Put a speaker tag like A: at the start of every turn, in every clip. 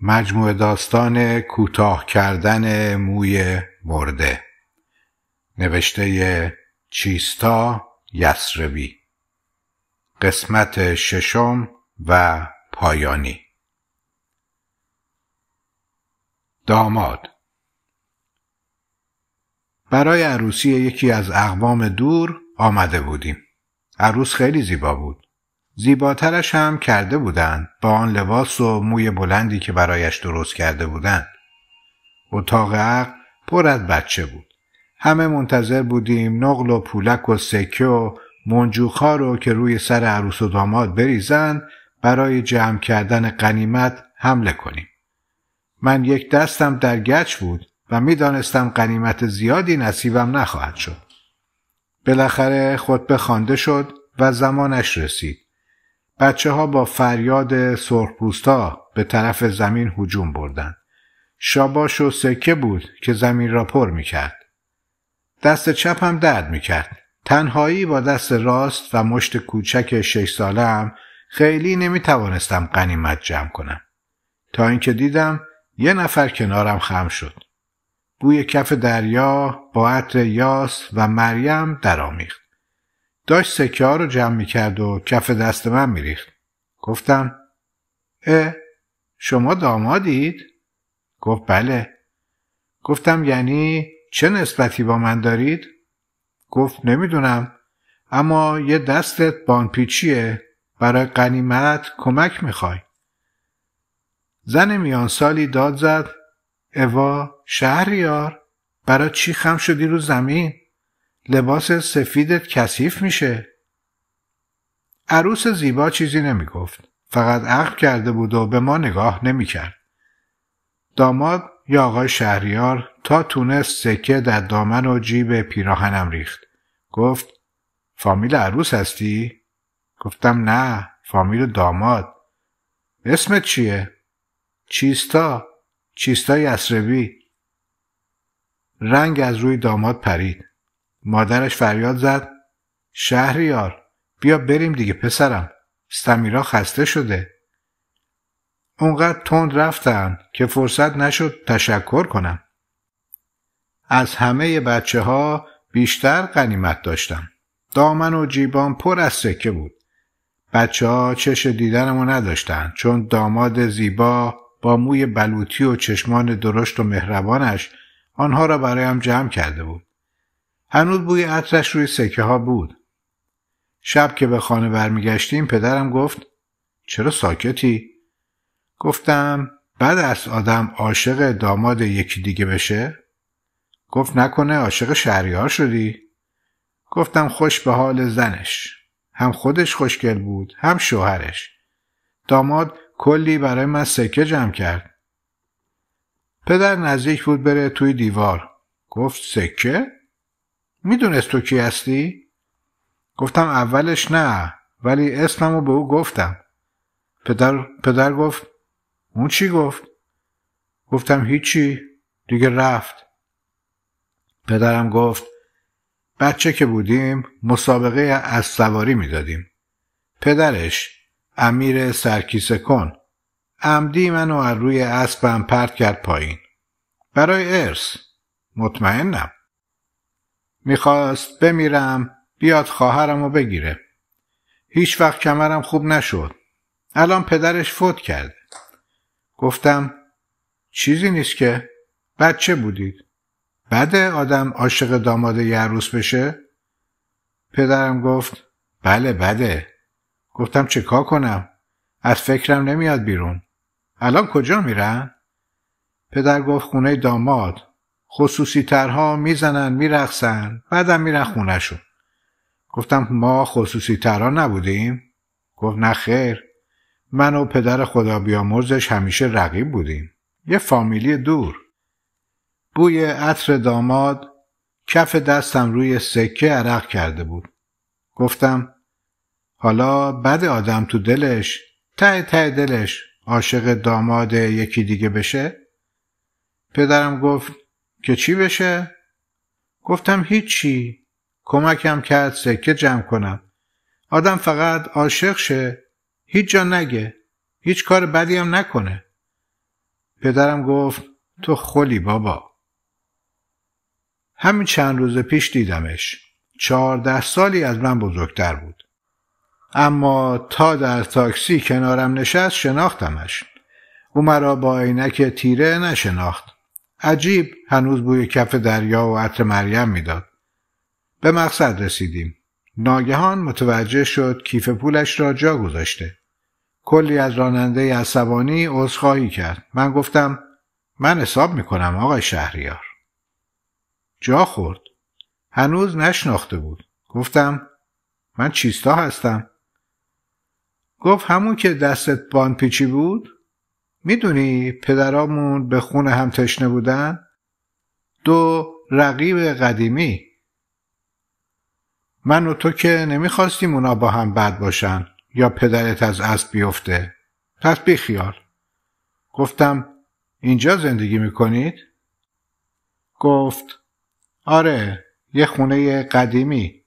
A: مجموع داستان کوتاه کردن موی مرده نوشته چیستا یسروی قسمت ششم و پایانی داماد برای عروسی یکی از اقوام دور آمده بودیم عروس خیلی زیبا بود زیباترش هم کرده بودند با آن لباس و موی بلندی که برایش درست کرده بودند اتاق عقل پر از بچه بود همه منتظر بودیم نقل و پولک و سکه و منجوخا رو که روی سر عروس و داماد بریزند برای جمع کردن قنیمت حمله کنیم من یک دستم در گچ بود و میدانستم قنیمت زیادی نصیبم نخواهد شد بالاخره خطبه خوانده شد و زمانش رسید بچه ها با فریاد سرخپوستا به طرف زمین هجوم بردند. شاباش و سکه بود که زمین را پر می کرد. دست چپ هم درد می کرد. تنهایی با دست راست و مشت کوچک شش ساله خیلی نمی توانستم قنیمت جمع کنم. تا اینکه دیدم یه نفر کنارم خم شد. بوی کف دریا با عطر یاس و مریم درآمیخت. داشت سکه ها رو جمع میکرد و کف دست من میریخت گفتم اه شما دامادید؟ گفت بله گفتم یعنی چه نسبتی با من دارید؟ گفت نمیدونم اما یه دستت بانپیچیه برای قنیمت کمک میخوای زن میان سالی داد زد اوا شهریار برای چی خم شدی رو زمین؟ لباس سفیدت کثیف میشه عروس زیبا چیزی نمیگفت فقط عقب کرده بود و به ما نگاه نمیکرد داماد یا آقای شهریار تا تونست سکه در دامن و جیب پیراهنم ریخت گفت فامیل عروس هستی؟ گفتم نه فامیل داماد اسمت چیه؟ چیستا چیستا یسروی رنگ از روی داماد پرید مادرش فریاد زد شهریار بیا بریم دیگه پسرم سمیرا خسته شده اونقدر تند رفتن که فرصت نشد تشکر کنم از همه بچه ها بیشتر قنیمت داشتم دامن و جیبان پر از سکه بود بچه ها چش دیدنمو نداشتن چون داماد زیبا با موی بلوطی و چشمان درشت و مهربانش آنها را برایم جمع کرده بود هنوز بوی عطرش روی سکه ها بود شب که به خانه برمیگشتیم پدرم گفت چرا ساکتی؟ گفتم بعد از آدم عاشق داماد یکی دیگه بشه؟ گفت نکنه عاشق شهریار شدی؟ گفتم خوش به حال زنش هم خودش خوشگل بود هم شوهرش داماد کلی برای من سکه جمع کرد پدر نزدیک بود بره توی دیوار گفت سکه؟ میدونست تو کی هستی؟ گفتم اولش نه ولی اسممو به او گفتم پدر, پدر گفت اون چی گفت؟ گفتم هیچی دیگه رفت پدرم گفت بچه که بودیم مسابقه از سواری دادیم. پدرش امیر سرکیس کن عمدی منو از روی اسبم پرت کرد پایین برای ارث مطمئنم میخواست بمیرم بیاد خواهرم و بگیره هیچ وقت کمرم خوب نشد الان پدرش فوت کرد گفتم چیزی نیست که بچه بودید بده آدم عاشق داماد یه عروس بشه پدرم گفت بله بده گفتم چه کار کنم از فکرم نمیاد بیرون الان کجا میرن؟ پدر گفت خونه داماد خصوصی ترها میزنن میرقصن بعدم میرن خونهشون گفتم ما خصوصی ترها نبودیم گفت نه خیر من و پدر خدا بیامرزش همیشه رقیب بودیم یه فامیلی دور بوی عطر داماد کف دستم روی سکه عرق کرده بود گفتم حالا بد آدم تو دلش ته ته دلش عاشق داماد یکی دیگه بشه پدرم گفت که چی بشه؟ گفتم هیچی کمکم کرد سکه جمع کنم آدم فقط عاشق شه هیچ جا نگه هیچ کار بدی هم نکنه پدرم گفت تو خلی بابا همین چند روز پیش دیدمش چهارده سالی از من بزرگتر بود اما تا در تاکسی کنارم نشست شناختمش او مرا با عینک تیره نشناخت عجیب هنوز بوی کف دریا و عطر مریم میداد به مقصد رسیدیم ناگهان متوجه شد کیف پولش را جا گذاشته کلی از راننده عصبانی عذرخواهی کرد من گفتم من حساب میکنم آقای شهریار جا خورد هنوز نشناخته بود گفتم من چیستا هستم گفت همون که دستت بان پیچی بود میدونی پدرامون به خون هم تشنه بودن؟ دو رقیب قدیمی من و تو که نمیخواستیم اونا با هم بد باشن یا پدرت از اسب بیفته پس بیخیال گفتم اینجا زندگی میکنید؟ گفت آره یه خونه قدیمی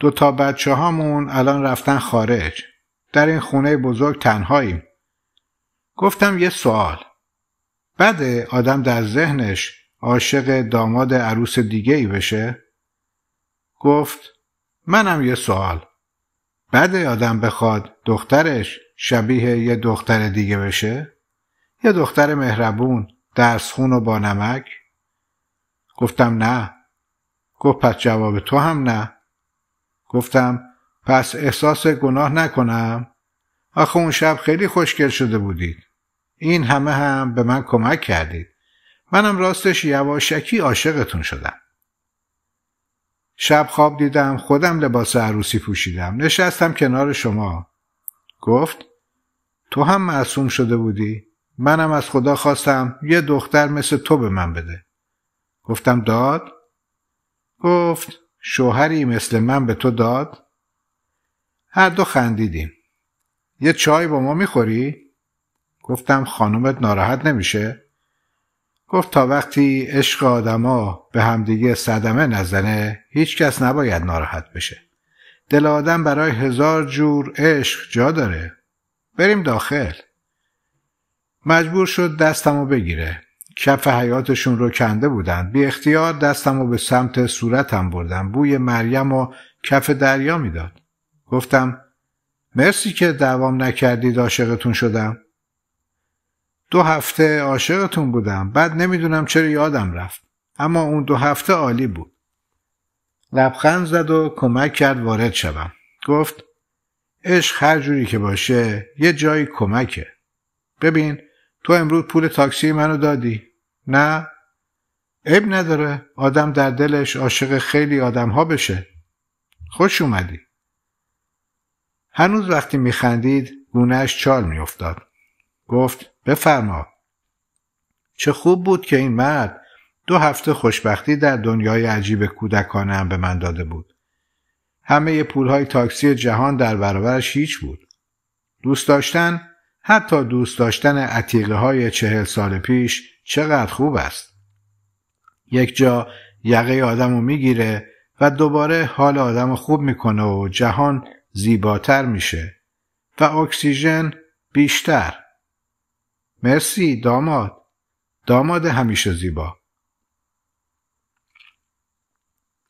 A: دو تا بچه هامون الان رفتن خارج در این خونه بزرگ تنهاییم گفتم یه سوال بده آدم در ذهنش عاشق داماد عروس دیگه ای بشه؟ گفت منم یه سوال بده آدم بخواد دخترش شبیه یه دختر دیگه بشه؟ یه دختر مهربون خون و با نمک؟ گفتم نه گفت پس جواب تو هم نه گفتم پس احساس گناه نکنم آخه اون شب خیلی خوشگل شده بودید این همه هم به من کمک کردید منم راستش یواشکی عاشقتون شدم شب خواب دیدم خودم لباس عروسی پوشیدم نشستم کنار شما گفت تو هم معصوم شده بودی منم از خدا خواستم یه دختر مثل تو به من بده گفتم داد گفت شوهری مثل من به تو داد هر دو خندیدیم یه چای با ما میخوری؟ گفتم خانومت ناراحت نمیشه؟ گفت تا وقتی عشق آدما به همدیگه صدمه نزنه هیچکس نباید ناراحت بشه. دل آدم برای هزار جور عشق جا داره. بریم داخل. مجبور شد دستمو بگیره. کف حیاتشون رو کنده بودن. بی اختیار دستمو به سمت صورتم بردم. بوی مریم و کف دریا میداد. گفتم مرسی که دوام نکردید عاشقتون شدم. دو هفته عاشقتون بودم بعد نمیدونم چرا یادم رفت اما اون دو هفته عالی بود لبخند زد و کمک کرد وارد شوم گفت عشق هر جوری که باشه یه جایی کمکه ببین تو امروز پول تاکسی منو دادی نه عیب نداره آدم در دلش عاشق خیلی آدم ها بشه خوش اومدی هنوز وقتی میخندید گونهش چال میافتاد گفت بفرما چه خوب بود که این مرد دو هفته خوشبختی در دنیای عجیب کودکانه هم به من داده بود همه پولهای تاکسی جهان در برابرش هیچ بود دوست داشتن حتی دوست داشتن عتیقه های چهل سال پیش چقدر خوب است یک جا یقه آدم رو میگیره و دوباره حال آدم خوب میکنه و جهان زیباتر میشه و اکسیژن بیشتر مرسی داماد داماد همیشه زیبا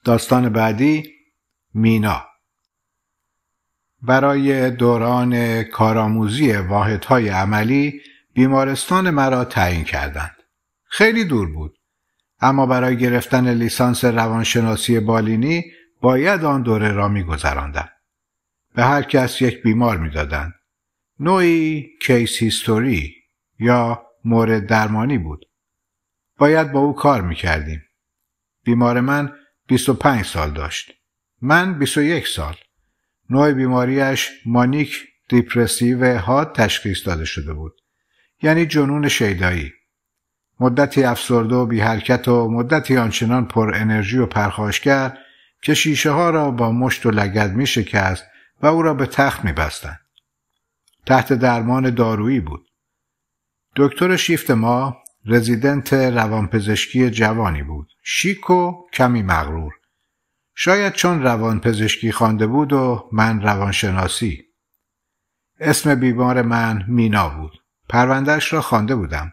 A: داستان بعدی مینا برای دوران کارآموزی واحدهای عملی بیمارستان مرا تعیین کردند خیلی دور بود اما برای گرفتن لیسانس روانشناسی بالینی باید آن دوره را میگذراندم به هر کس یک بیمار میدادند نوعی کیس هیستوری یا مورد درمانی بود. باید با او کار میکردیم. بیمار من 25 سال داشت. من 21 سال. نوع بیماریش مانیک دیپرسیو ها تشخیص داده شده بود. یعنی جنون شیدایی. مدتی افسرده و بی حرکت و مدتی آنچنان پر انرژی و پرخاشگر که شیشه ها را با مشت و لگد می شکست و او را به تخت می بستن. تحت درمان دارویی بود. دکتر شیفت ما رزیدنت روانپزشکی جوانی بود شیک و کمی مغرور شاید چون روانپزشکی خوانده بود و من روانشناسی اسم بیمار من مینا بود پروندهش را خوانده بودم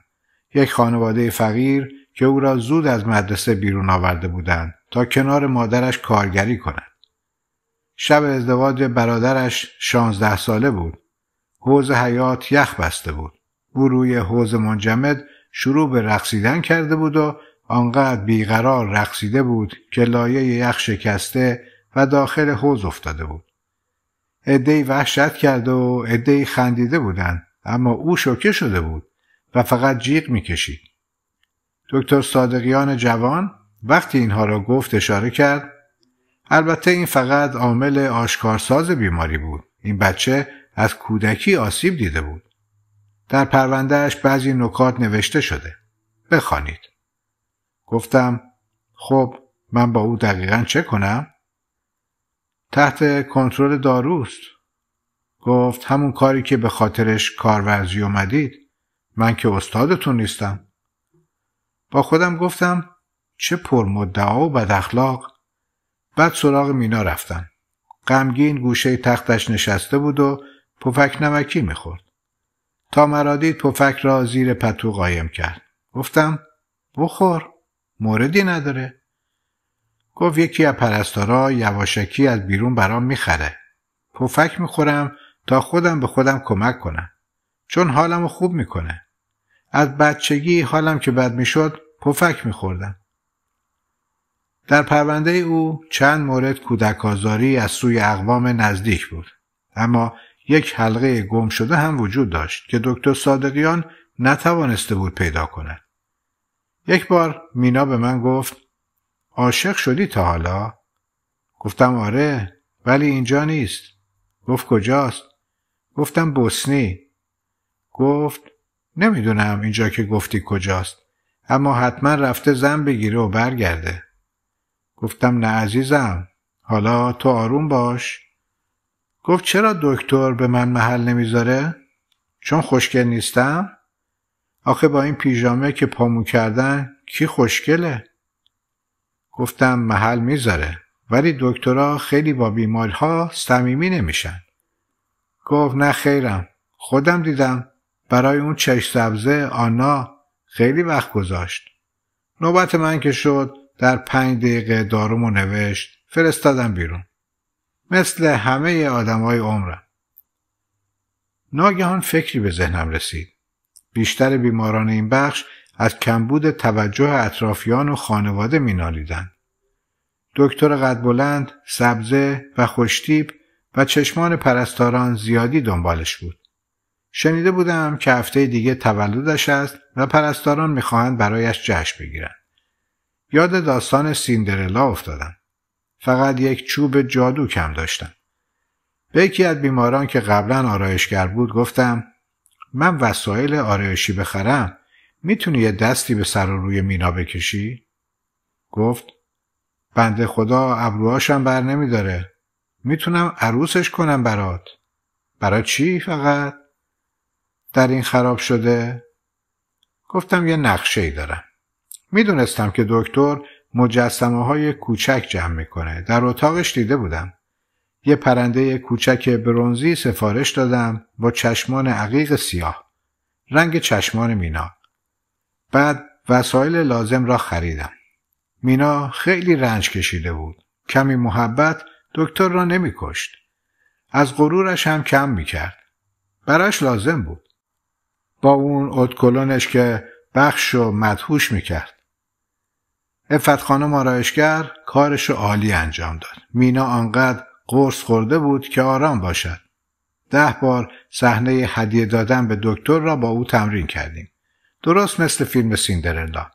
A: یک خانواده فقیر که او را زود از مدرسه بیرون آورده بودند تا کنار مادرش کارگری کند شب ازدواج برادرش شانزده ساله بود حوز حیات یخ بسته بود او روی حوز منجمد شروع به رقصیدن کرده بود و آنقدر بیقرار رقصیده بود که لایه یخ شکسته و داخل حوز افتاده بود. ادهی وحشت کرد و ادهی خندیده بودند اما او شوکه شده بود و فقط جیغ میکشید. دکتر صادقیان جوان وقتی اینها را گفت اشاره کرد البته این فقط عامل آشکارساز بیماری بود این بچه از کودکی آسیب دیده بود در پروندهش بعضی نکات نوشته شده. بخوانید. گفتم خب من با او دقیقا چه کنم؟ تحت کنترل داروست. گفت همون کاری که به خاطرش کارورزی اومدید. من که استادتون نیستم. با خودم گفتم چه پرمدعا و بد اخلاق. بعد سراغ مینا رفتم. غمگین گوشه تختش نشسته بود و پفک نمکی میخورد. تا مرادی پفک را زیر پتو قایم کرد گفتم بخور موردی نداره گفت یکی از پرستارا یواشکی از بیرون برام میخره پفک میخورم تا خودم به خودم کمک کنم چون حالمو خوب میکنه از بچگی حالم که بد میشد پفک میخوردم در پرونده او چند مورد کودک از سوی اقوام نزدیک بود اما یک حلقه گم شده هم وجود داشت که دکتر صادقیان نتوانسته بود پیدا کند. یک بار مینا به من گفت عاشق شدی تا حالا؟ گفتم آره ولی اینجا نیست. گفت کجاست؟ گفتم بوسنی. گفت نمیدونم اینجا که گفتی کجاست اما حتما رفته زن بگیره و برگرده. گفتم نه عزیزم حالا تو آروم باش گفت چرا دکتر به من محل نمیذاره؟ چون خوشگل نیستم؟ آخه با این پیژامه که پامو کردن کی خوشگله؟ گفتم محل میذاره ولی دکترها خیلی با بیمارها صمیمی نمیشن گفت نه خیرم خودم دیدم برای اون چش سبزه آنا خیلی وقت گذاشت نوبت من که شد در پنج دقیقه دارومو نوشت فرستادم بیرون مثل همه های عمرم ناگهان فکری به ذهنم رسید بیشتر بیماران این بخش از کمبود توجه اطرافیان و خانواده نالیدن. دکتر قد بلند، سبزه و خوشتیب و چشمان پرستاران زیادی دنبالش بود. شنیده بودم که هفته دیگه تولدش است و پرستاران میخواهند برایش جشن بگیرند. یاد داستان سیندرلا افتادم. فقط یک چوب جادو کم داشتم. به یکی از بیماران که قبلا آرایشگر بود گفتم من وسایل آرایشی بخرم میتونی یه دستی به سر و روی مینا بکشی؟ گفت بنده خدا ابروهاشم بر نمیداره میتونم عروسش کنم برات برای چی فقط؟ در این خراب شده؟ گفتم یه نقشه ای دارم میدونستم که دکتر مجسمه های کوچک جمع میکنه در اتاقش دیده بودم یه پرنده کوچک برونزی سفارش دادم با چشمان عقیق سیاه رنگ چشمان مینا بعد وسایل لازم را خریدم مینا خیلی رنج کشیده بود کمی محبت دکتر را نمیکشت از غرورش هم کم میکرد براش لازم بود با اون اتکلونش که بخش و مدهوش میکرد افت خانم آرایشگر کارش عالی انجام داد. مینا آنقدر قرص خورده بود که آرام باشد. ده بار صحنه هدیه دادن به دکتر را با او تمرین کردیم. درست مثل فیلم سیندرلا.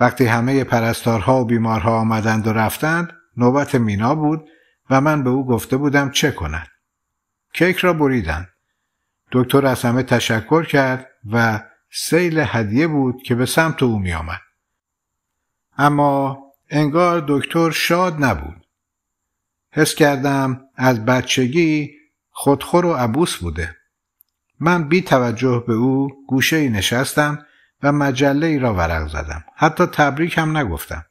A: وقتی همه پرستارها و بیمارها آمدند و رفتند نوبت مینا بود و من به او گفته بودم چه کند. کیک را بریدند. دکتر از همه تشکر کرد و سیل هدیه بود که به سمت او می آمد. اما انگار دکتر شاد نبود حس کردم از بچگی خودخور و عبوس بوده من بی توجه به او گوشه نشستم و مجله ای را ورق زدم حتی تبریک هم نگفتم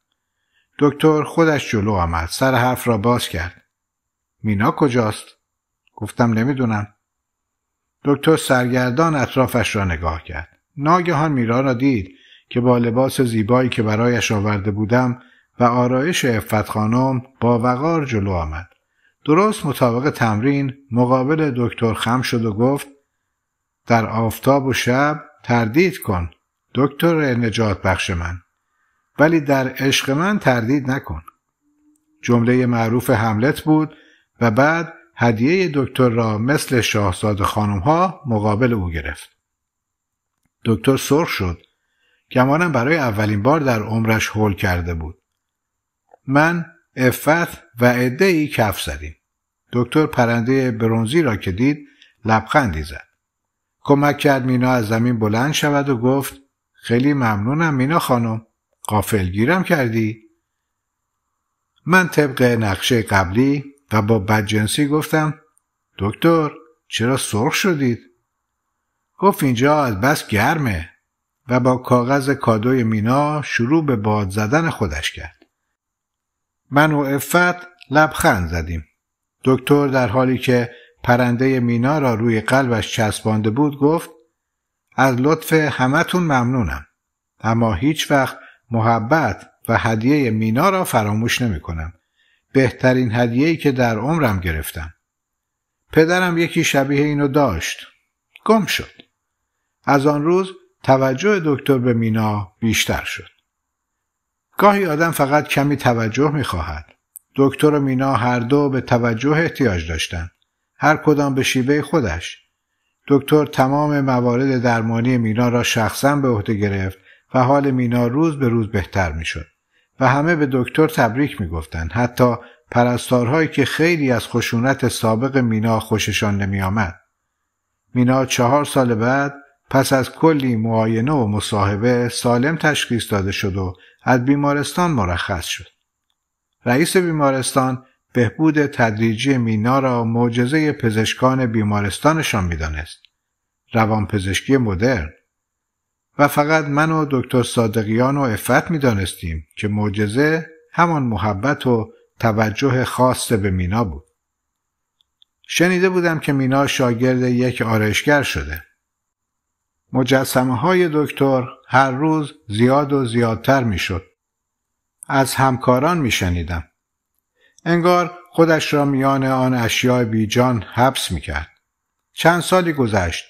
A: دکتر خودش جلو آمد سر حرف را باز کرد مینا کجاست؟ گفتم نمیدونم دکتر سرگردان اطرافش را نگاه کرد ناگهان میرا را دید که با لباس زیبایی که برایش آورده بودم و آرایش افت خانم با وقار جلو آمد. درست مطابق تمرین مقابل دکتر خم شد و گفت در آفتاب و شب تردید کن دکتر نجات بخش من ولی در عشق من تردید نکن جمله معروف حملت بود و بعد هدیه دکتر را مثل شاهزاده خانم ها مقابل او گرفت دکتر سرخ شد گمانم برای اولین بار در عمرش هول کرده بود من افت و عده ای کف زدیم دکتر پرنده برونزی را که دید لبخندی زد کمک کرد مینا از زمین بلند شود و گفت خیلی ممنونم مینا خانم گیرم کردی من طبق نقشه قبلی و با بدجنسی گفتم دکتر چرا سرخ شدید گفت اینجا از بس گرمه و با کاغذ کادوی مینا شروع به باد زدن خودش کرد. من و افت لبخند زدیم. دکتر در حالی که پرنده مینا را روی قلبش چسبانده بود گفت از لطف همتون ممنونم اما هیچ وقت محبت و هدیه مینا را فراموش نمی کنم. بهترین هدیه‌ای که در عمرم گرفتم. پدرم یکی شبیه اینو داشت. گم شد. از آن روز توجه دکتر به مینا بیشتر شد. گاهی آدم فقط کمی توجه میخواهد. دکتر و مینا هر دو به توجه احتیاج داشتند. هر کدام به شیوه خودش. دکتر تمام موارد درمانی مینا را شخصا به عهده گرفت و حال مینا روز به روز بهتر میشد و همه به دکتر تبریک میگفتند حتی پرستارهایی که خیلی از خشونت سابق مینا خوششان آمد. مینا چهار سال بعد پس از کلی معاینه و مصاحبه سالم تشخیص داده شد و از بیمارستان مرخص شد. رئیس بیمارستان بهبود تدریجی مینا را معجزه پزشکان بیمارستانشان میدانست. پزشکی مدرن و فقط من و دکتر صادقیان و افت دانستیم که معجزه همان محبت و توجه خاص به مینا بود. شنیده بودم که مینا شاگرد یک آرایشگر شده. مجسمه های دکتر هر روز زیاد و زیادتر میشد. از همکاران میشنیدم. انگار خودش را میان آن اشیاء جان حبس میکرد. چند سالی گذشت.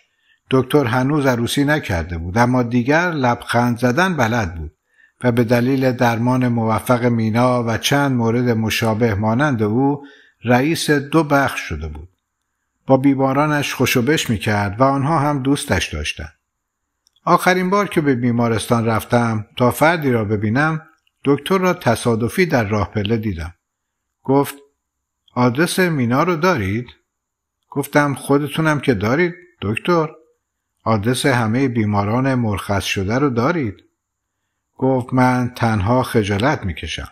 A: دکتر هنوز عروسی نکرده بود اما دیگر لبخند زدن بلد بود و به دلیل درمان موفق مینا و چند مورد مشابه مانند او رئیس دو بخش شده بود. با بیمارانش خوشوبش میکرد و آنها هم دوستش داشتند. آخرین بار که به بیمارستان رفتم تا فردی را ببینم دکتر را تصادفی در راه پله دیدم. گفت آدرس مینا رو دارید؟ گفتم خودتونم که دارید دکتر آدرس همه بیماران مرخص شده رو دارید؟ گفت من تنها خجالت میکشم.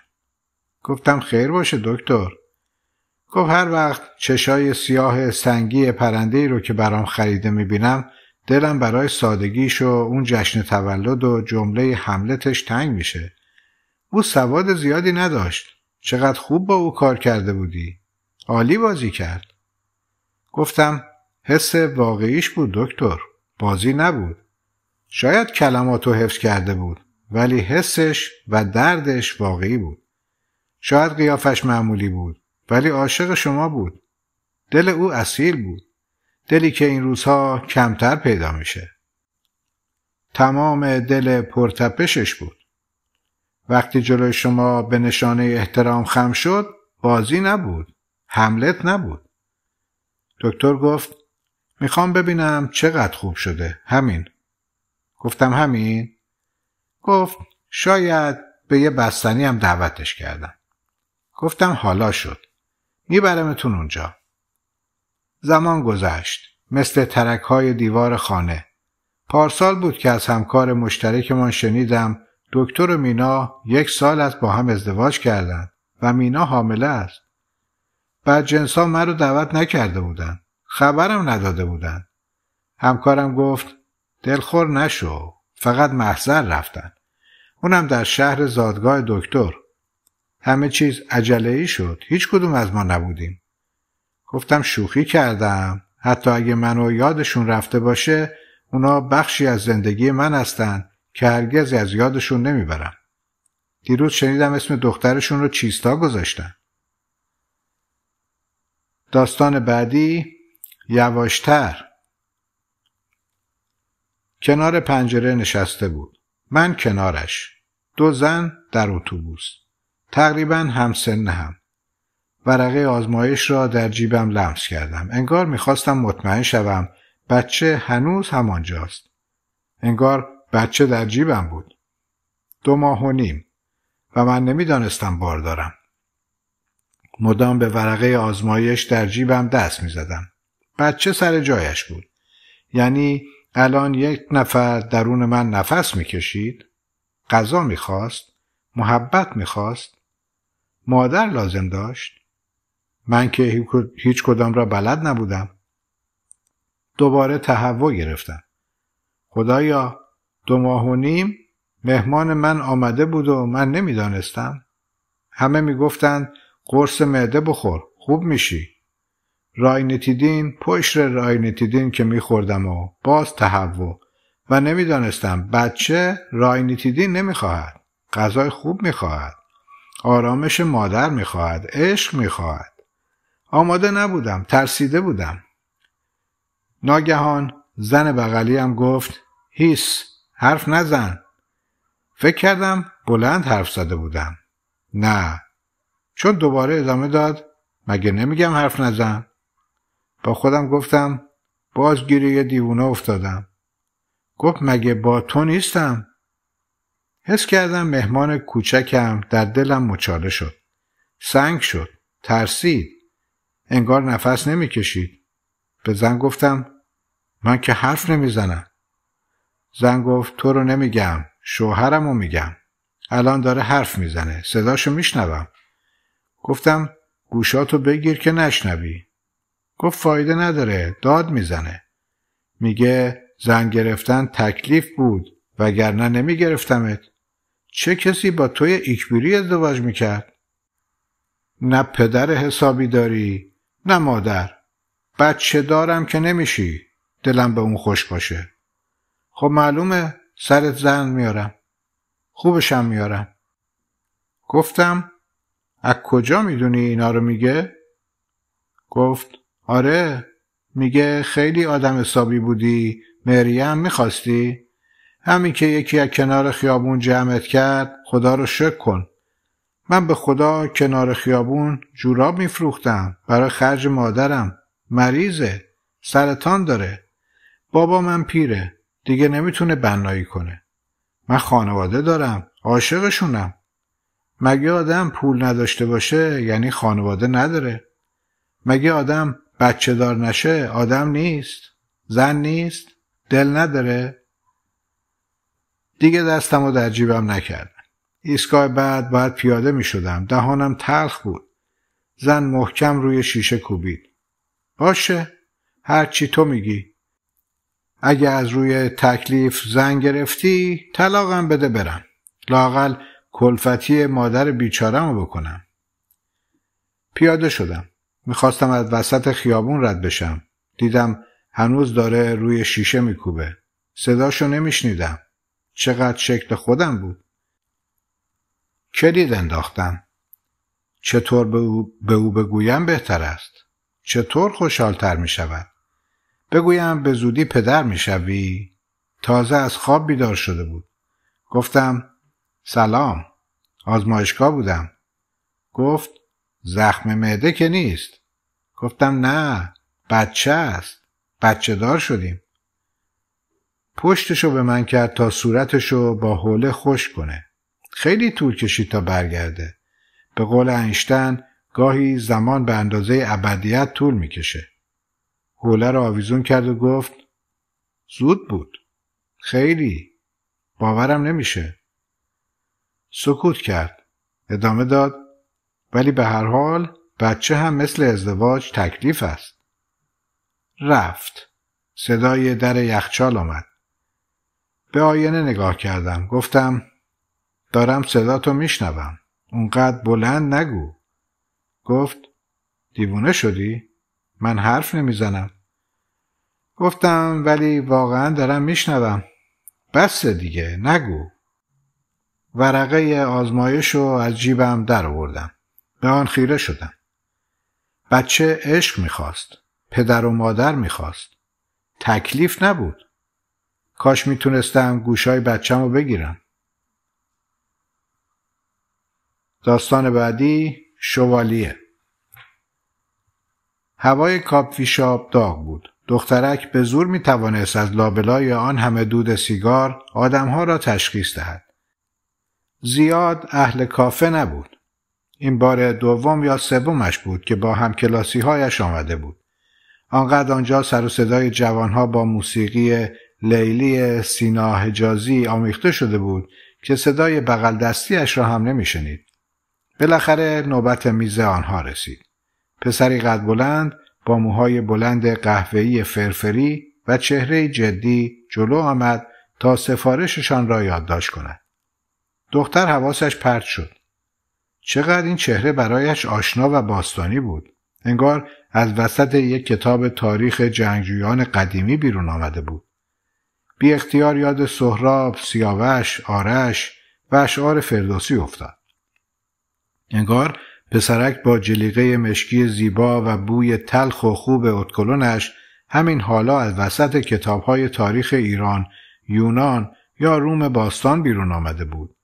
A: گفتم خیر باشه دکتر. گفت هر وقت چشای سیاه سنگی پرنده رو که برام خریده میبینم دلم برای سادگیش و اون جشن تولد و جمله حملتش تنگ میشه. او سواد زیادی نداشت. چقدر خوب با او کار کرده بودی. عالی بازی کرد. گفتم حس واقعیش بود دکتر. بازی نبود. شاید کلماتو حفظ کرده بود ولی حسش و دردش واقعی بود. شاید قیافش معمولی بود ولی عاشق شما بود. دل او اصیل بود. دلی که این روزها کمتر پیدا میشه. تمام دل پرتپشش بود. وقتی جلوی شما به نشانه احترام خم شد بازی نبود. حملت نبود. دکتر گفت میخوام ببینم چقدر خوب شده. همین. گفتم همین. گفت شاید به یه بستنی هم دعوتش کردم. گفتم حالا شد. میبرمتون اونجا. زمان گذشت مثل ترک های دیوار خانه پارسال بود که از همکار مشترکمان شنیدم دکتر و مینا یک سال است با هم ازدواج کردند و مینا حامله است بعد جنسا من رو دعوت نکرده بودن خبرم نداده بودن همکارم گفت دلخور نشو فقط محضر رفتن اونم در شهر زادگاه دکتر همه چیز عجله ای شد هیچ کدوم از ما نبودیم گفتم شوخی کردم حتی اگه منو یادشون رفته باشه اونا بخشی از زندگی من هستن که هرگز از یادشون نمیبرم دیروز شنیدم اسم دخترشون رو چیستا گذاشتن داستان بعدی یواشتر کنار پنجره نشسته بود من کنارش دو زن در اتوبوس تقریبا همسنه هم ورقه آزمایش را در جیبم لمس کردم انگار میخواستم مطمئن شوم بچه هنوز همانجاست انگار بچه در جیبم بود دو ماه و نیم و من نمیدانستم بار دارم مدام به ورقه آزمایش در جیبم دست میزدم بچه سر جایش بود یعنی الان یک نفر درون من نفس میکشید غذا میخواست محبت میخواست مادر لازم داشت من که هیچ کدام را بلد نبودم دوباره تهوع گرفتم خدایا دو ماه و نیم مهمان من آمده بود و من نمیدانستم همه میگفتند قرص معده بخور خوب میشی راینتیدین پشر راینتیدین که میخوردم و باز تهوع و نمیدانستم بچه راینتیدین نمیخواهد غذای خوب میخواهد آرامش مادر میخواهد عشق میخواهد آماده نبودم ترسیده بودم ناگهان زن بغلیم گفت هیس حرف نزن فکر کردم بلند حرف زده بودم نه چون دوباره ادامه داد مگه نمیگم حرف نزن با خودم گفتم بازگیری یه دیوونه افتادم گفت مگه با تو نیستم حس کردم مهمان کوچکم در دلم مچاله شد سنگ شد ترسید انگار نفس نمیکشید به زن گفتم من که حرف نمیزنم زن گفت تو رو نمیگم شوهرم رو میگم الان داره حرف میزنه صداشو میشنوم گفتم گوشاتو بگیر که نشنوی گفت فایده نداره داد میزنه میگه زن گرفتن تکلیف بود وگرنه نمیگرفتمت چه کسی با توی ایکبیری ازدواج میکرد نه پدر حسابی داری نه مادر بچه دارم که نمیشی دلم به اون خوش باشه خب معلومه سرت زن میارم خوبشم میارم گفتم از کجا میدونی اینا رو میگه؟ گفت آره میگه خیلی آدم حسابی بودی مریم میخواستی؟ همین که یکی از کنار خیابون جمعت کرد خدا رو شکر کن من به خدا کنار خیابون جوراب میفروختم برای خرج مادرم مریضه سرطان داره بابا من پیره دیگه نمیتونه بنایی کنه من خانواده دارم عاشقشونم مگه آدم پول نداشته باشه یعنی خانواده نداره مگه آدم بچه دار نشه آدم نیست زن نیست دل نداره دیگه دستم و در جیبم نکرد ایستگاه بعد باید پیاده می شدم. دهانم تلخ بود. زن محکم روی شیشه کوبید. باشه. هر چی تو میگی. اگه از روی تکلیف زن گرفتی طلاقم بده برم. لاقل کلفتی مادر بیچارم رو بکنم. پیاده شدم. میخواستم از وسط خیابون رد بشم. دیدم هنوز داره روی شیشه میکوبه. صداشو نمیشنیدم. چقدر شکل خودم بود. کلید انداختم چطور به او, به او بگویم بهتر است چطور خوشحالتر می شود بگویم به زودی پدر می شوی تازه از خواب بیدار شده بود گفتم سلام آزمایشگاه بودم گفت زخم معده که نیست گفتم نه بچه است بچه دار شدیم پشتشو به من کرد تا صورتشو با حوله خوش کنه خیلی طول کشید تا برگرده به قول انشتن گاهی زمان به اندازه ابدیت طول میکشه حوله را آویزون کرد و گفت زود بود خیلی باورم نمیشه سکوت کرد ادامه داد ولی به هر حال بچه هم مثل ازدواج تکلیف است رفت صدای در یخچال آمد به آینه نگاه کردم گفتم دارم صداتو میشنوم اونقدر بلند نگو گفت دیوونه شدی؟ من حرف نمیزنم گفتم ولی واقعا دارم میشنوم بس دیگه نگو ورقه آزمایش رو از جیبم در آوردم به آن خیره شدم بچه عشق میخواست پدر و مادر میخواست تکلیف نبود کاش میتونستم گوشای بچم رو بگیرم داستان بعدی شوالیه هوای کاپفی شاب داغ بود دخترک به زور می توانست از لابلای آن همه دود سیگار آدمها را تشخیص دهد زیاد اهل کافه نبود این بار دوم یا سومش بود که با هم کلاسی هایش آمده بود آنقدر آنجا سر و صدای جوانها با موسیقی لیلی سینا حجازی آمیخته شده بود که صدای بغل دستیش را هم نمیشنید بالاخره نوبت میز آنها رسید. پسری قد بلند با موهای بلند قهوه‌ای فرفری و چهره جدی جلو آمد تا سفارششان را یادداشت کند. دختر حواسش پرت شد. چقدر این چهره برایش آشنا و باستانی بود. انگار از وسط یک کتاب تاریخ جنگجویان قدیمی بیرون آمده بود. بی اختیار یاد سهراب، سیاوش، آرش و اشعار فردوسی افتاد. انگار پسرک با جلیقه مشکی زیبا و بوی تلخ و خوب اتکلونش همین حالا از وسط کتابهای تاریخ ایران، یونان یا روم باستان بیرون آمده بود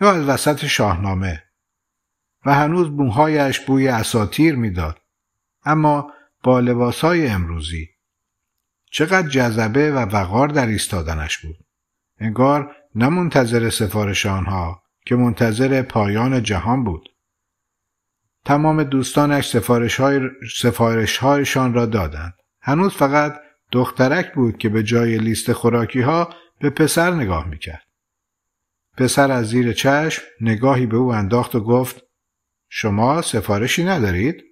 A: یا از وسط شاهنامه و هنوز بوهایش بوی اساتیر میداد اما با لباسهای امروزی چقدر جذبه و وقار در ایستادنش بود انگار نه منتظر سفارش آنها که منتظر پایان جهان بود تمام دوستانش سفارش, هایشان را دادند. هنوز فقط دخترک بود که به جای لیست خوراکی ها به پسر نگاه میکرد. پسر از زیر چشم نگاهی به او انداخت و گفت شما سفارشی ندارید؟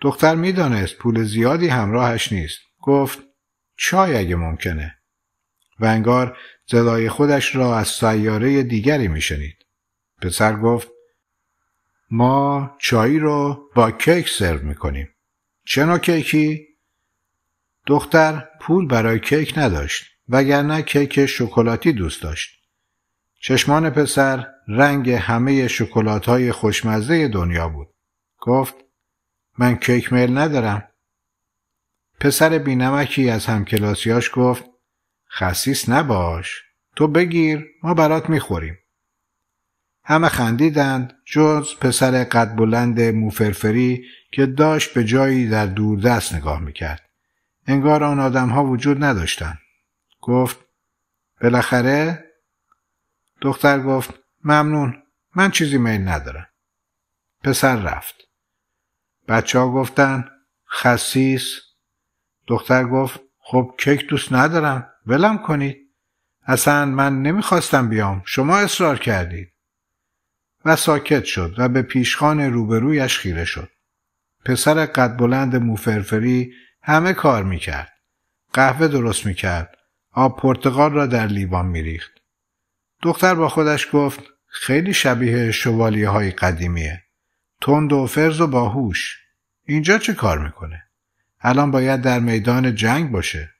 A: دختر میدانست پول زیادی همراهش نیست. گفت چای اگه ممکنه. و انگار زدای خودش را از سیاره دیگری میشنید. پسر گفت ما چای رو با کیک سرو میکنیم چه نوع کیکی؟ دختر پول برای کیک نداشت وگرنه کیک شکلاتی دوست داشت. چشمان پسر رنگ همه شکلات های خوشمزه دنیا بود. گفت من کیک میل ندارم. پسر بینمکی از همکلاسیاش گفت خصیص نباش تو بگیر ما برات میخوریم. همه خندیدند جز پسر قد بلند موفرفری که داشت به جایی در دور دست نگاه میکرد. انگار آن ها وجود نداشتند. گفت بالاخره؟ دختر گفت ممنون من چیزی میل ندارم. پسر رفت. بچه ها گفتن خسیس دختر گفت خب کیک دوست ندارم ولم کنید اصلا من نمیخواستم بیام شما اصرار کردید و ساکت شد و به پیشخان روبرویش خیره شد. پسر قد بلند موفرفری همه کار میکرد. قهوه درست میکرد. آب پرتقال را در لیوان میریخت. دختر با خودش گفت خیلی شبیه شوالیه های قدیمیه. تند و فرز و باهوش. اینجا چه کار میکنه؟ الان باید در میدان جنگ باشه.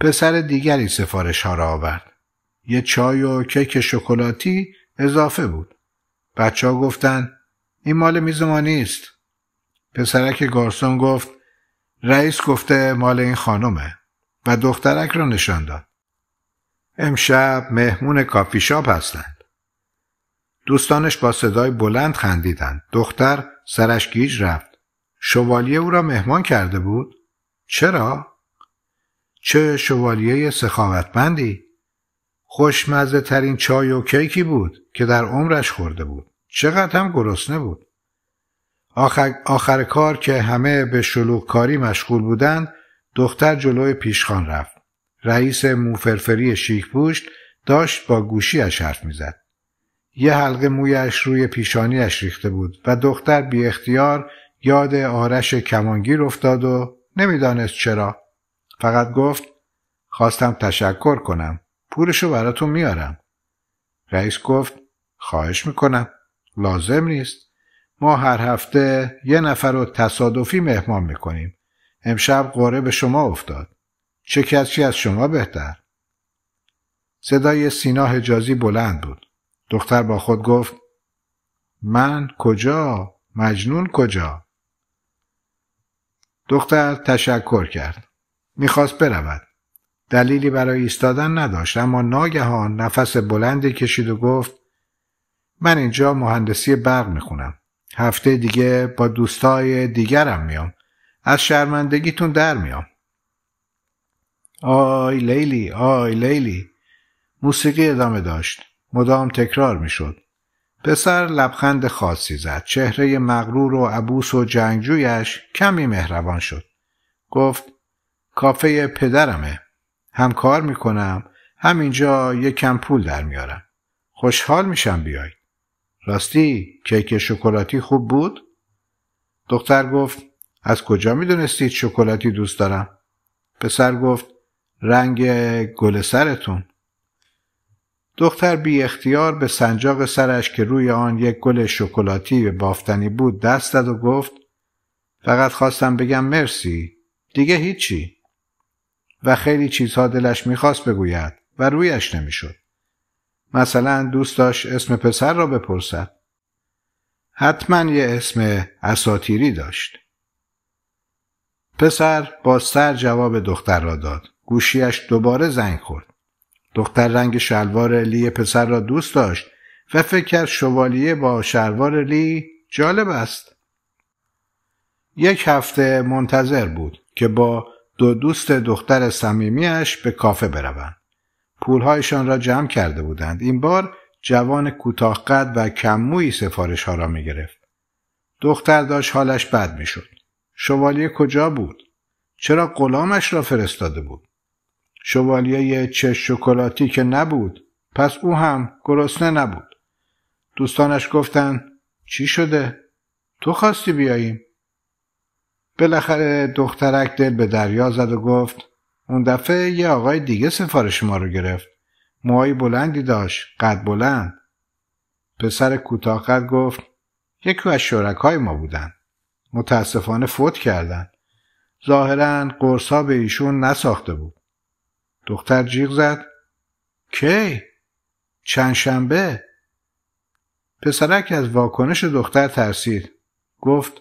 A: پسر دیگری سفارش ها را آورد. یه چای و کیک شکلاتی اضافه بود بچه ها گفتن این مال میز ما نیست پسرک گارسون گفت رئیس گفته مال این خانمه و دخترک را نشان داد امشب مهمون کافی شاپ هستند دوستانش با صدای بلند خندیدند دختر سرش گیج رفت شوالیه او را مهمان کرده بود چرا چه شوالیه سخاوتمندی خوشمزه ترین چای و کیکی بود که در عمرش خورده بود. چقدر هم گرسنه بود. آخر, کار که همه به شلوغ کاری مشغول بودند، دختر جلوی پیشخان رفت. رئیس موفرفری شیک پوشت داشت با گوشیش حرف میزد. یه حلقه مویش روی پیشانیش ریخته بود و دختر بی اختیار یاد آرش کمانگیر افتاد و نمیدانست چرا. فقط گفت خواستم تشکر کنم. پولشو براتون میارم رئیس گفت خواهش میکنم لازم نیست ما هر هفته یه نفر رو تصادفی مهمان میکنیم امشب قره به شما افتاد چه کسی از شما بهتر صدای سینا حجازی بلند بود دختر با خود گفت من کجا مجنون کجا دختر تشکر کرد میخواست برود دلیلی برای ایستادن نداشت اما ناگهان نفس بلندی کشید و گفت من اینجا مهندسی برق میخونم هفته دیگه با دوستای دیگرم میام از شرمندگیتون در میام آی لیلی آی لیلی موسیقی ادامه داشت مدام تکرار میشد پسر لبخند خاصی زد چهره مغرور و عبوس و جنگجویش کمی مهربان شد گفت کافه پدرمه هم کار میکنم اینجا یه کم پول در میارم خوشحال میشم بیاید. راستی کیک شکلاتی خوب بود دختر گفت از کجا میدونستید شکلاتی دوست دارم پسر گفت رنگ گل سرتون دختر بی اختیار به سنجاق سرش که روی آن یک گل شکلاتی بافتنی بود دست داد و گفت فقط خواستم بگم مرسی دیگه هیچی و خیلی چیزها دلش میخواست بگوید و رویش نمیشد. مثلا دوست داشت اسم پسر را بپرسد. حتما یه اسم اساتیری داشت. پسر با سر جواب دختر را داد. گوشیش دوباره زنگ خورد. دختر رنگ شلوار لی پسر را دوست داشت و فکر کرد شوالیه با شلوار لی جالب است. یک هفته منتظر بود که با دو دوست دختر صمیمیاش به کافه بروند پولهایشان را جمع کرده بودند این بار جوان کوتاه قد و کمویی سفارش ها را می گرفت. دختر داشت حالش بد می شد. شوالیه کجا بود؟ چرا غلامش را فرستاده بود؟ شوالیه چه شکلاتی که نبود پس او هم گرسنه نبود. دوستانش گفتند چی شده؟ تو خواستی بیاییم؟ بالاخره دخترک دل به دریا زد و گفت اون دفعه یه آقای دیگه سفارش ما رو گرفت موهای بلندی داشت قد بلند پسر کوتاقت گفت یکی از شرکای ما بودن متاسفانه فوت کردن ظاهرا قرصا به ایشون نساخته بود دختر جیغ زد کی چند شنبه پسرک از واکنش دختر ترسید گفت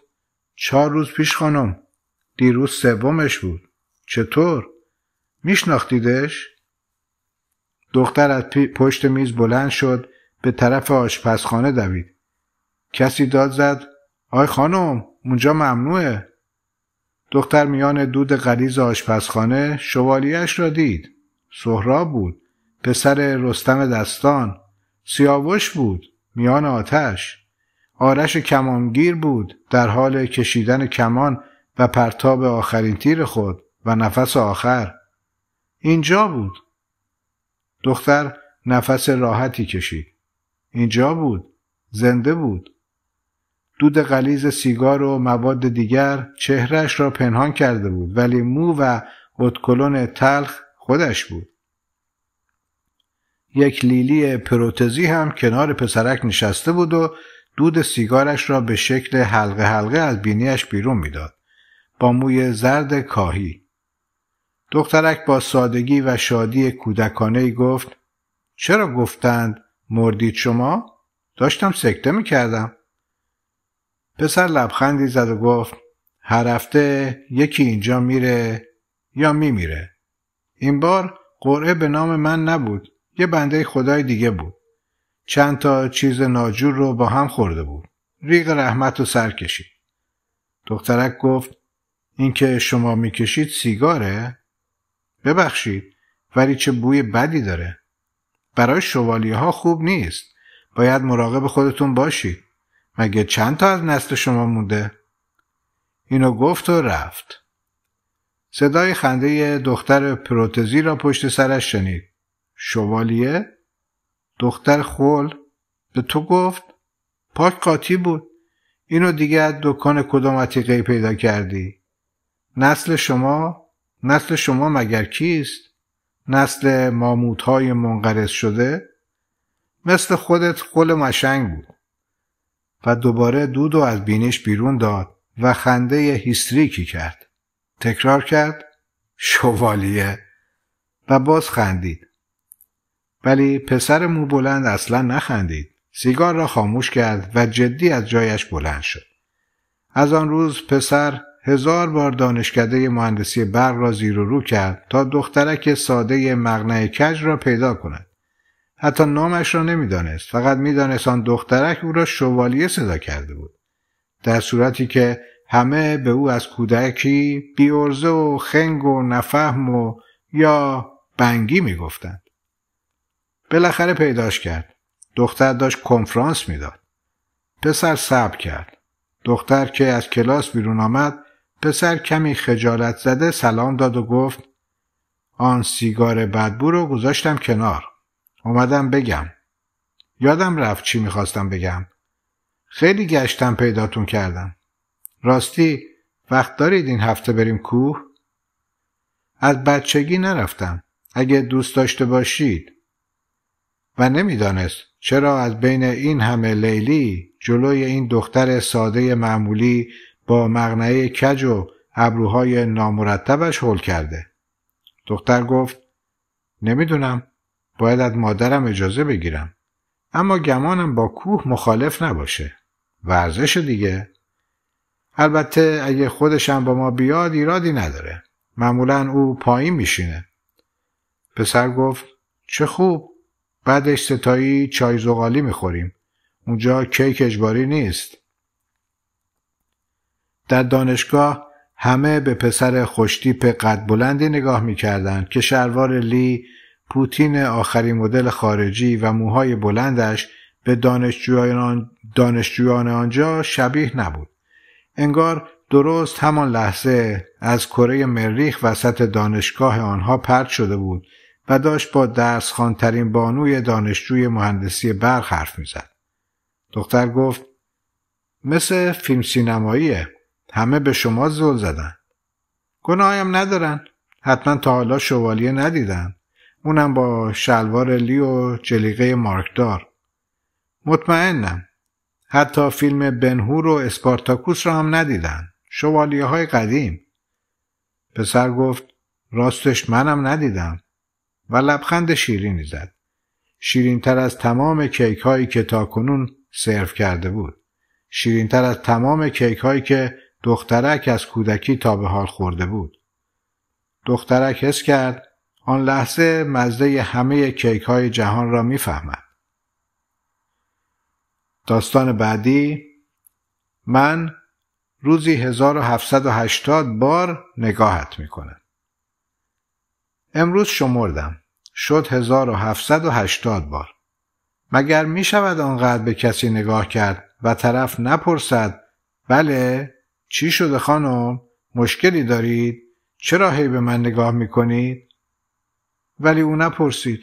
A: چهار روز پیش خانم دیروز سومش بود چطور؟ میشناختیدش؟ دختر از پشت میز بلند شد به طرف آشپزخانه دوید کسی داد زد آی خانم اونجا ممنوعه دختر میان دود غلیز آشپزخانه شوالیش را دید سهراب بود پسر رستم دستان سیاوش بود میان آتش آرش کمانگیر بود در حال کشیدن کمان و پرتاب آخرین تیر خود و نفس آخر اینجا بود دختر نفس راحتی کشید اینجا بود زنده بود دود غلیز سیگار و مواد دیگر چهرش را پنهان کرده بود ولی مو و اتکلون تلخ خودش بود یک لیلی پروتزی هم کنار پسرک نشسته بود و دود سیگارش را به شکل حلقه حلقه از بینیش بیرون میداد با موی زرد کاهی دخترک با سادگی و شادی کودکانه ای گفت چرا گفتند مردید شما؟ داشتم سکته می کردم. پسر لبخندی زد و گفت هر هفته یکی اینجا میره یا میمیره. این بار قرعه به نام من نبود. یه بنده خدای دیگه بود. چند تا چیز ناجور رو با هم خورده بود. ریغ رحمت رو سر کشید. دخترک گفت این که شما میکشید سیگاره؟ ببخشید ولی چه بوی بدی داره. برای شوالی ها خوب نیست. باید مراقب خودتون باشید. مگه چند تا از نسل شما مونده؟ اینو گفت و رفت. صدای خنده دختر پروتزی را پشت سرش شنید. شوالیه؟ دختر خول به تو گفت پاک قاطی بود اینو دیگه از دکان کدام عتیقه پیدا کردی نسل شما نسل شما مگر کیست نسل های منقرض شده مثل خودت خل مشنگ بود و دوباره دودو از بینش بیرون داد و خنده هیستریکی کرد تکرار کرد شوالیه و باز خندید ولی پسر مو بلند اصلا نخندید. سیگار را خاموش کرد و جدی از جایش بلند شد. از آن روز پسر هزار بار دانشکده مهندسی برق را زیر و رو کرد تا دخترک ساده مغنه کج را پیدا کند. حتی نامش را نمیدانست فقط میدانست آن دخترک او را شوالیه صدا کرده بود در صورتی که همه به او از کودکی بیورزه و خنگ و نفهم و یا بنگی میگفتند بالاخره پیداش کرد دختر داشت کنفرانس میداد پسر صبر کرد دختر که از کلاس بیرون آمد پسر کمی خجالت زده سلام داد و گفت آن سیگار بدبو رو گذاشتم کنار اومدم بگم یادم رفت چی میخواستم بگم خیلی گشتم پیداتون کردم راستی وقت دارید این هفته بریم کوه؟ از بچگی نرفتم اگه دوست داشته باشید و نمیدانست چرا از بین این همه لیلی جلوی این دختر ساده معمولی با مغنه کج و ابروهای نامرتبش حل کرده دختر گفت نمیدونم باید از مادرم اجازه بگیرم اما گمانم با کوه مخالف نباشه ورزش دیگه البته اگه خودشم با ما بیاد ایرادی نداره معمولا او پایین میشینه پسر گفت چه خوب بعدش ستایی چای زغالی میخوریم. اونجا کیک اجباری نیست. در دانشگاه همه به پسر خوشتیپ قد بلندی نگاه میکردند که شلوار لی پوتین آخرین مدل خارجی و موهای بلندش به دانشجویان, دانشجویان آنجا شبیه نبود. انگار درست همان لحظه از کره مریخ وسط دانشگاه آنها پرد شده بود و داشت با درس خانترین بانوی دانشجوی مهندسی برق حرف میزد. دختر گفت مثل فیلم سینماییه همه به شما زل زدن. گناهیم ندارن حتما تا حالا شوالیه ندیدن اونم با شلوار لی و جلیقه مارکدار مطمئنم حتی فیلم بنهور و اسپارتاکوس را هم ندیدن شوالیه های قدیم پسر گفت راستش منم ندیدم و لبخند شیرینی زد. شیرینتر از تمام کیک هایی که کنون سرو کرده بود. شیرینتر از تمام کیک هایی که دخترک از کودکی تا به حال خورده بود. دخترک حس کرد آن لحظه مزده همه کیک های جهان را میفهمد. داستان بعدی من روزی 1780 بار نگاهت کنم. امروز شمردم. شد 1780 بار. مگر می شود آنقدر به کسی نگاه کرد و طرف نپرسد بله چی شده خانم؟ مشکلی دارید؟ چرا هی به من نگاه می کنید؟ ولی او نپرسید.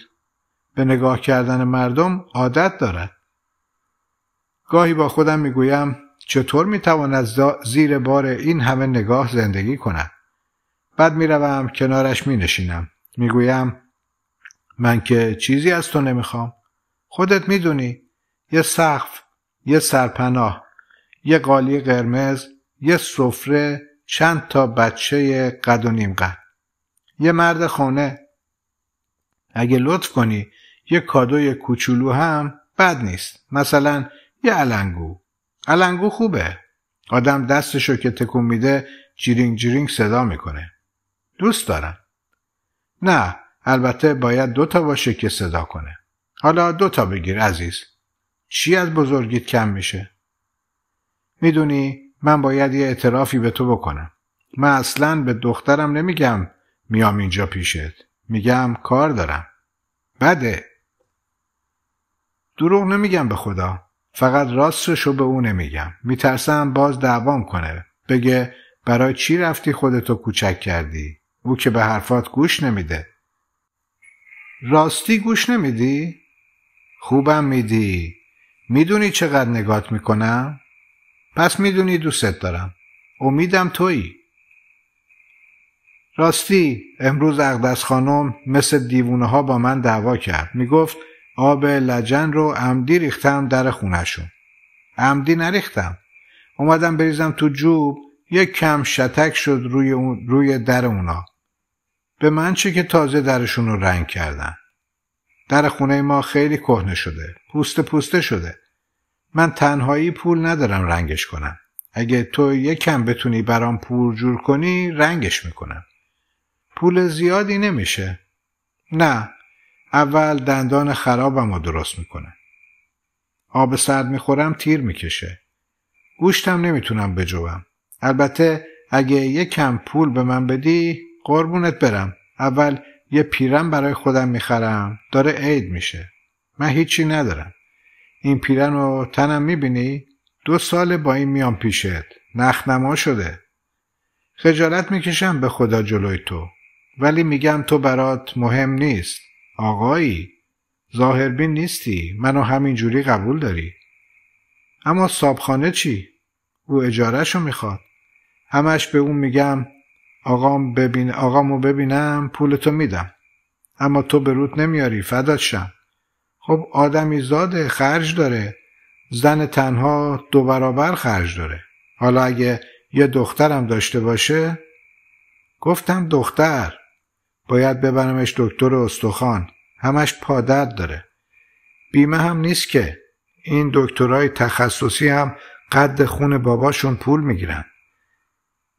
A: به نگاه کردن مردم عادت دارد. گاهی با خودم گویم چطور میتواند زیر بار این همه نگاه زندگی کند بعد میروم کنارش مینشینم میگویم من که چیزی از تو نمیخوام خودت میدونی یه سقف یه سرپناه یه قالی قرمز یه سفره چند تا بچه قد و نیم قد یه مرد خونه اگه لطف کنی یه کادوی کوچولو هم بد نیست مثلا یه علنگو علنگو خوبه آدم دستشو که تکون میده جیرینگ جیرینگ صدا میکنه دوست دارم نه البته باید دوتا باشه که صدا کنه حالا دوتا بگیر عزیز چی از بزرگیت کم میشه؟ میدونی من باید یه اعترافی به تو بکنم من اصلا به دخترم نمیگم میام اینجا پیشت میگم کار دارم بده دروغ نمیگم به خدا فقط راستشو به او نمیگم میترسم باز دعوام کنه بگه برای چی رفتی خودتو کوچک کردی او که به حرفات گوش نمیده راستی گوش نمیدی؟ خوبم میدی میدونی چقدر نگات میکنم؟ پس میدونی دوستت دارم امیدم تویی راستی امروز اقدس خانم مثل دیوونه ها با من دعوا کرد میگفت آب لجن رو عمدی ریختم در خونشون عمدی نریختم اومدم بریزم تو جوب یک کم شتک شد روی, روی در اونا به من چه که تازه درشون رو رنگ کردن در خونه ما خیلی کهنه شده پوست پوسته شده من تنهایی پول ندارم رنگش کنم اگه تو یکم بتونی برام پول جور کنی رنگش میکنم پول زیادی نمیشه نه اول دندان خرابم رو درست میکنه. آب سرد میخورم تیر میکشه گوشتم نمیتونم بجوم البته اگه یکم پول به من بدی قربونت برم اول یه پیرن برای خودم میخرم داره عید میشه من هیچی ندارم این پیرن رو تنم میبینی؟ دو سال با این میام پیشت نخنما شده خجالت میکشم به خدا جلوی تو ولی میگم تو برات مهم نیست آقایی بین نیستی منو همین جوری قبول داری اما صابخانه چی؟ او اجارهشو میخواد همش به اون میگم آقام ببین آقامو ببینم پولتو میدم اما تو به روت نمیاری فدادشم خب آدمی زاده خرج داره زن تنها دو برابر خرج داره حالا اگه یه دخترم داشته باشه گفتم دختر باید ببرمش دکتر استخوان همش پادرد داره بیمه هم نیست که این دکترای تخصصی هم قد خون باباشون پول میگیرن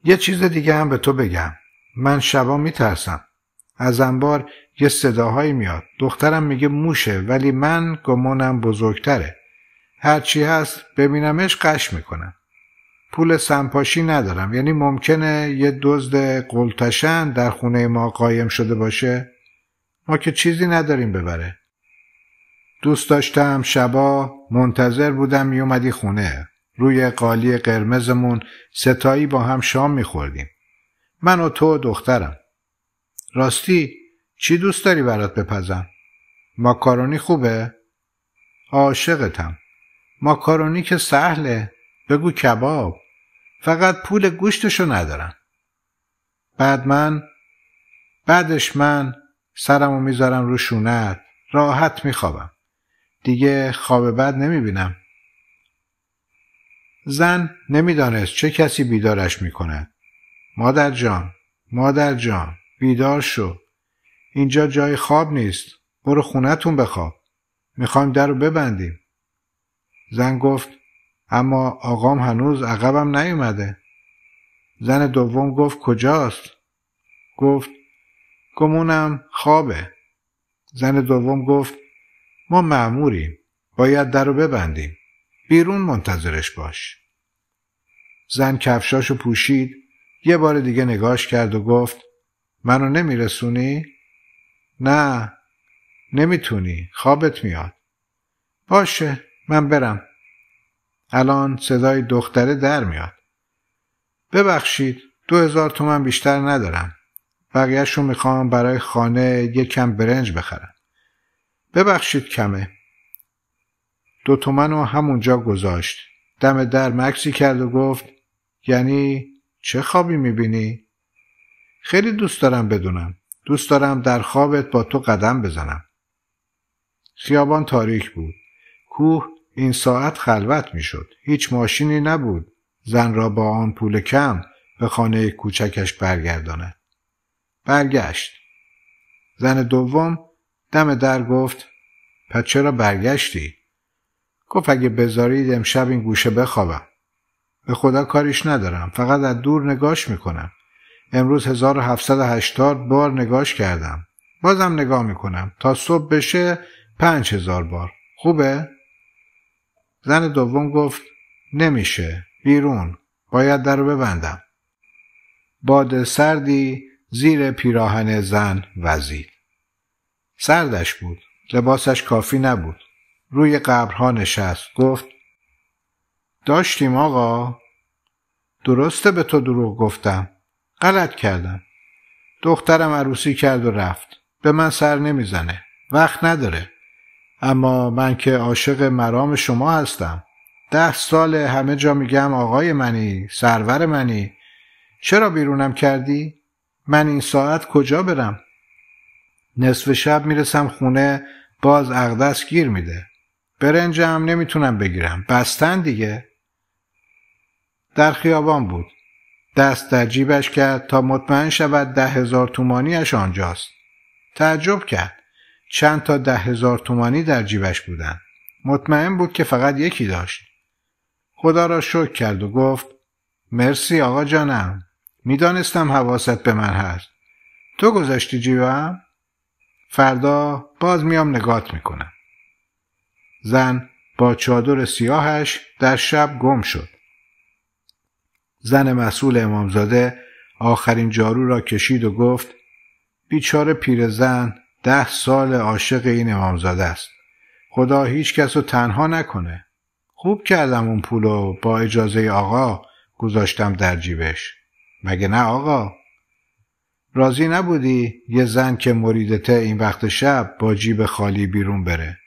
A: یه چیز دیگه هم به تو بگم من شبا میترسم از انبار یه صداهایی میاد دخترم میگه موشه ولی من گمانم بزرگتره هرچی هست ببینمش قش میکنم پول سمپاشی ندارم یعنی ممکنه یه دزد قلتشن در خونه ما قایم شده باشه ما که چیزی نداریم ببره دوست داشتم شبا منتظر بودم میومدی خونه روی قالی قرمزمون ستایی با هم شام میخوردیم. من و تو دخترم. راستی چی دوست داری برات بپزم؟ ماکارونی خوبه؟ عاشقتم. ماکارونی که سهله. بگو کباب. فقط پول گوشتشو ندارم. بعد من بعدش من سرمو میذارم رو شونت راحت میخوابم. دیگه خواب بد نمیبینم. زن نمیدانست چه کسی بیدارش می کند. مادر جان، مادر جان، بیدار شو. اینجا جای خواب نیست. برو خونتون بخواب. میخوایم در رو ببندیم. زن گفت اما آقام هنوز عقبم نیومده. زن دوم گفت کجاست؟ گفت گمونم خوابه. زن دوم گفت ما معموریم. باید در رو ببندیم. بیرون منتظرش باش زن کفشاشو پوشید یه بار دیگه نگاش کرد و گفت منو نمیرسونی؟ نه نمیتونی خوابت میاد باشه من برم الان صدای دختره در میاد ببخشید دو هزار تومن بیشتر ندارم بقیهش رو میخوام برای خانه یک کم برنج بخرم ببخشید کمه دو تومن رو همونجا گذاشت دم در مکسی کرد و گفت یعنی چه خوابی میبینی؟ خیلی دوست دارم بدونم دوست دارم در خوابت با تو قدم بزنم خیابان تاریک بود کوه این ساعت خلوت میشد هیچ ماشینی نبود زن را با آن پول کم به خانه کوچکش برگردانه. برگشت زن دوم دم در گفت پس چرا برگشتی گفت اگه بذارید امشب این گوشه بخوابم به خدا کاریش ندارم فقط از دور نگاش میکنم امروز 1780 بار نگاش کردم بازم نگاه میکنم تا صبح بشه 5000 بار خوبه؟ زن دوم گفت نمیشه بیرون باید در رو ببندم باد سردی زیر پیراهن زن وزید سردش بود لباسش کافی نبود روی قبرها نشست گفت داشتیم آقا درسته به تو دروغ گفتم غلط کردم دخترم عروسی کرد و رفت به من سر نمیزنه وقت نداره اما من که عاشق مرام شما هستم ده سال همه جا میگم آقای منی سرور منی چرا بیرونم کردی؟ من این ساعت کجا برم؟ نصف شب میرسم خونه باز اقدس گیر میده برنجم نمیتونم بگیرم بستن دیگه در خیابان بود دست در جیبش کرد تا مطمئن شود ده هزار تومانیش آنجاست تعجب کرد چند تا ده هزار تومانی در جیبش بودند مطمئن بود که فقط یکی داشت خدا را شکر کرد و گفت مرسی آقا جانم میدانستم حواست به من هست تو گذاشتی جیبم فردا باز میام نگات میکنم زن با چادر سیاهش در شب گم شد. زن مسئول امامزاده آخرین جارو را کشید و گفت بیچاره پیرزن ده سال عاشق این امامزاده است. خدا هیچ کس رو تنها نکنه. خوب کردم اون پول با اجازه آقا گذاشتم در جیبش. مگه نه آقا؟ راضی نبودی یه زن که مریدته این وقت شب با جیب خالی بیرون بره؟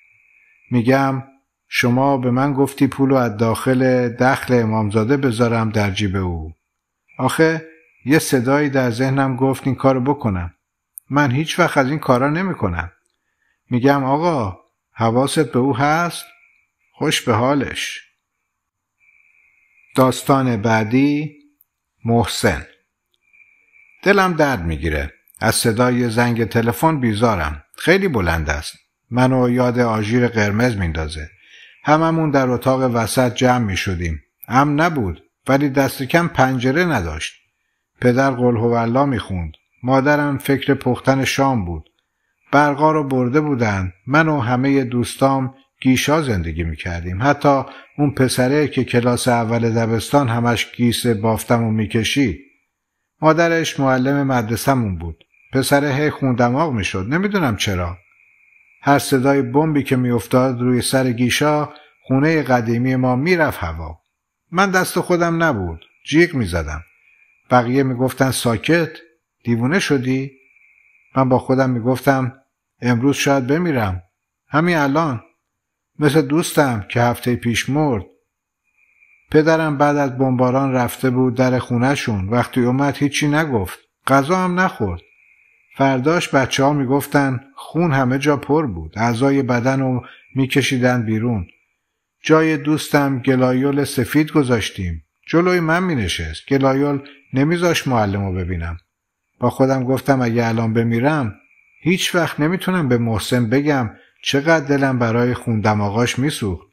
A: میگم شما به من گفتی رو از داخل دخل امامزاده بذارم در جیب او آخه یه صدایی در ذهنم گفت این کارو بکنم من هیچ وقت از این کارا نمیکنم میگم آقا حواست به او هست خوش به حالش داستان بعدی محسن دلم درد میگیره از صدای زنگ تلفن بیزارم خیلی بلند است منو یاد آژیر قرمز میندازه هممون در اتاق وسط جمع می شدیم هم نبود ولی دست کم پنجره نداشت پدر قل هوالله می خوند مادرم فکر پختن شام بود برقا رو برده بودن من و همه دوستام گیشا زندگی می کردیم حتی اون پسره که کلاس اول دبستان همش گیس بافتم و میکشید مادرش معلم مدرسهمون بود پسره هی خوندماغ میشد نمیدونم چرا هر صدای بمبی که میافتاد روی سر گیشا خونه قدیمی ما میرفت هوا من دست خودم نبود جیغ میزدم بقیه میگفتن ساکت دیوونه شدی من با خودم میگفتم امروز شاید بمیرم همین الان مثل دوستم که هفته پیش مرد پدرم بعد از بمباران رفته بود در خونهشون وقتی اومد هیچی نگفت غذا هم نخورد فرداش بچه ها میگفتن خون همه جا پر بود اعضای بدن رو کشیدن بیرون جای دوستم گلایول سفید گذاشتیم جلوی من مینشست گلایول نمیذاش معلم رو ببینم با خودم گفتم اگه الان بمیرم هیچ وقت نمیتونم به محسن بگم چقدر دلم برای خوندم آقاش میسوخت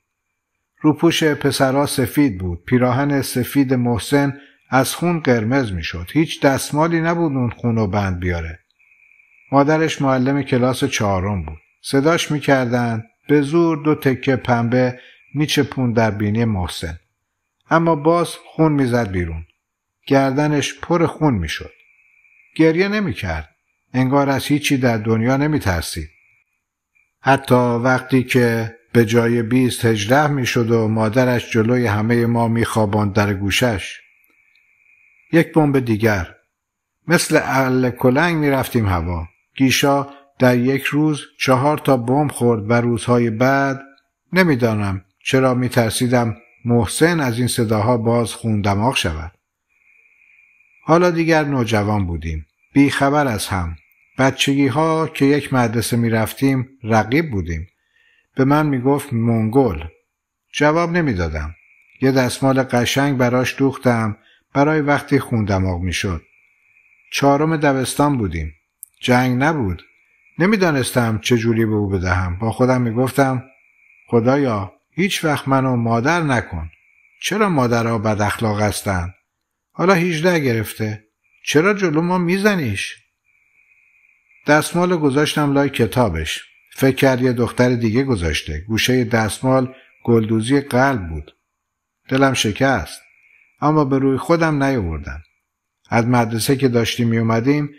A: روپوش پسرا سفید بود پیراهن سفید محسن از خون قرمز میشد هیچ دستمالی نبود اون خون رو بند بیاره مادرش معلم کلاس چهارم بود صداش میکردن به زور دو تکه پنبه میچپون در بینی محسن اما باز خون میزد بیرون گردنش پر خون میشد گریه نمیکرد انگار از هیچی در دنیا نمیترسید حتی وقتی که به جای بیست هجده میشد و مادرش جلوی همه ما میخواباند در گوشش یک بمب دیگر مثل ال کلنگ میرفتیم هوا گیشا در یک روز چهار تا بمب خورد و روزهای بعد نمیدانم چرا میترسیدم محسن از این صداها باز خون دماغ شود حالا دیگر نوجوان بودیم بی خبر از هم بچگی ها که یک مدرسه می رفتیم رقیب بودیم به من می گفت جواب نمیدادم یه دستمال قشنگ براش دوختم برای وقتی خون دماغ می شد چهارم دبستان بودیم جنگ نبود نمیدانستم چه جوری به او بدهم با خودم میگفتم خدایا هیچ وقت منو مادر نکن چرا مادرها بد اخلاق هستن؟ حالا 18 گرفته چرا جلو ما میزنیش دستمال گذاشتم لای کتابش فکر کرد یه دختر دیگه گذاشته گوشه دستمال گلدوزی قلب بود دلم شکست اما به روی خودم نیاوردم از مدرسه که داشتیم می اومدیم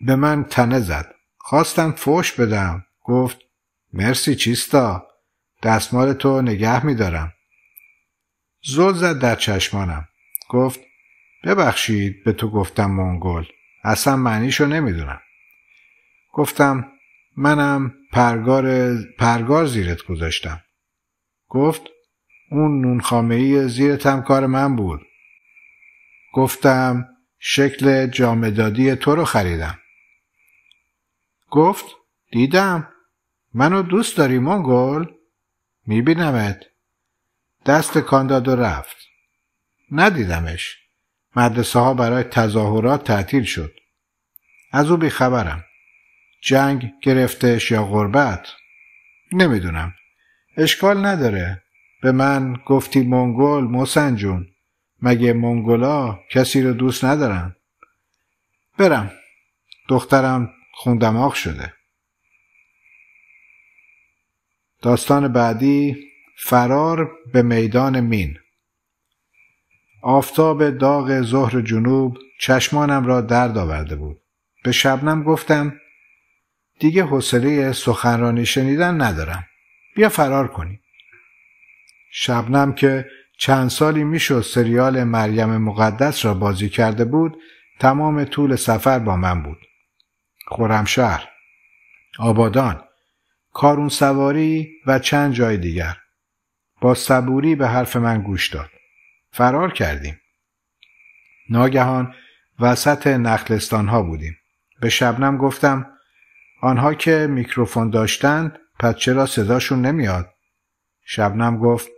A: به من تنه زد خواستم فوش بدم گفت مرسی چیستا دستمال تو نگه میدارم زل زد در چشمانم گفت ببخشید به تو گفتم منگل اصلا معنیشو نمیدونم گفتم منم پرگار, پرگار زیرت گذاشتم گفت اون نونخامه ای زیرت کار من بود گفتم شکل جامدادی تو رو خریدم گفت دیدم منو دوست داری می میبینمت دست کاندادو و رفت ندیدمش مدرسه ها برای تظاهرات تعطیل شد از او بیخبرم جنگ گرفتش یا غربت نمیدونم اشکال نداره به من گفتی مونگول موسن مگه مونگولا کسی رو دوست ندارن برم دخترم خوندماغ شده داستان بعدی فرار به میدان مین آفتاب داغ ظهر جنوب چشمانم را درد آورده بود به شبنم گفتم دیگه حوصله سخنرانی شنیدن ندارم بیا فرار کنیم شبنم که چند سالی میشد سریال مریم مقدس را بازی کرده بود تمام طول سفر با من بود خرمشهر آبادان کارون سواری و چند جای دیگر با صبوری به حرف من گوش داد فرار کردیم ناگهان وسط نخلستان ها بودیم به شبنم گفتم آنها که میکروفون داشتند پس چرا صداشون نمیاد شبنم گفت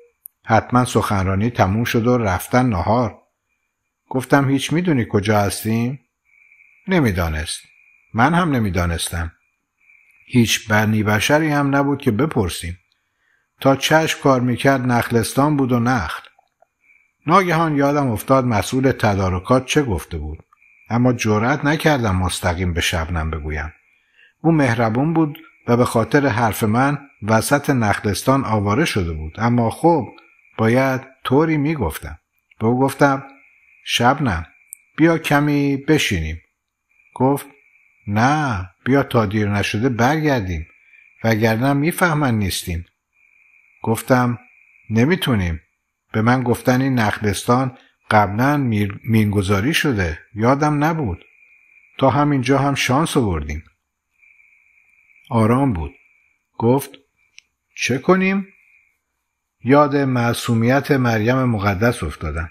A: حتما سخنرانی تموم شد و رفتن نهار گفتم هیچ میدونی کجا هستیم نمیدانست من هم نمیدانستم. هیچ برنی بشری هم نبود که بپرسیم. تا چشم کار میکرد نخلستان بود و نخل. ناگهان یادم افتاد مسئول تدارکات چه گفته بود. اما جرأت نکردم مستقیم به شبنم بگویم. او مهربون بود و به خاطر حرف من وسط نخلستان آواره شده بود اما خب باید طوری میگفتم به او گفتم شبنم بیا کمی بشینیم گفت نه بیا تا دیر نشده برگردیم وگرنه میفهمن نیستیم گفتم نمیتونیم به من گفتن این نخلستان قبلا مینگذاری شده یادم نبود تا همینجا هم شانس آوردیم آرام بود گفت چه کنیم یاد معصومیت مریم مقدس افتادم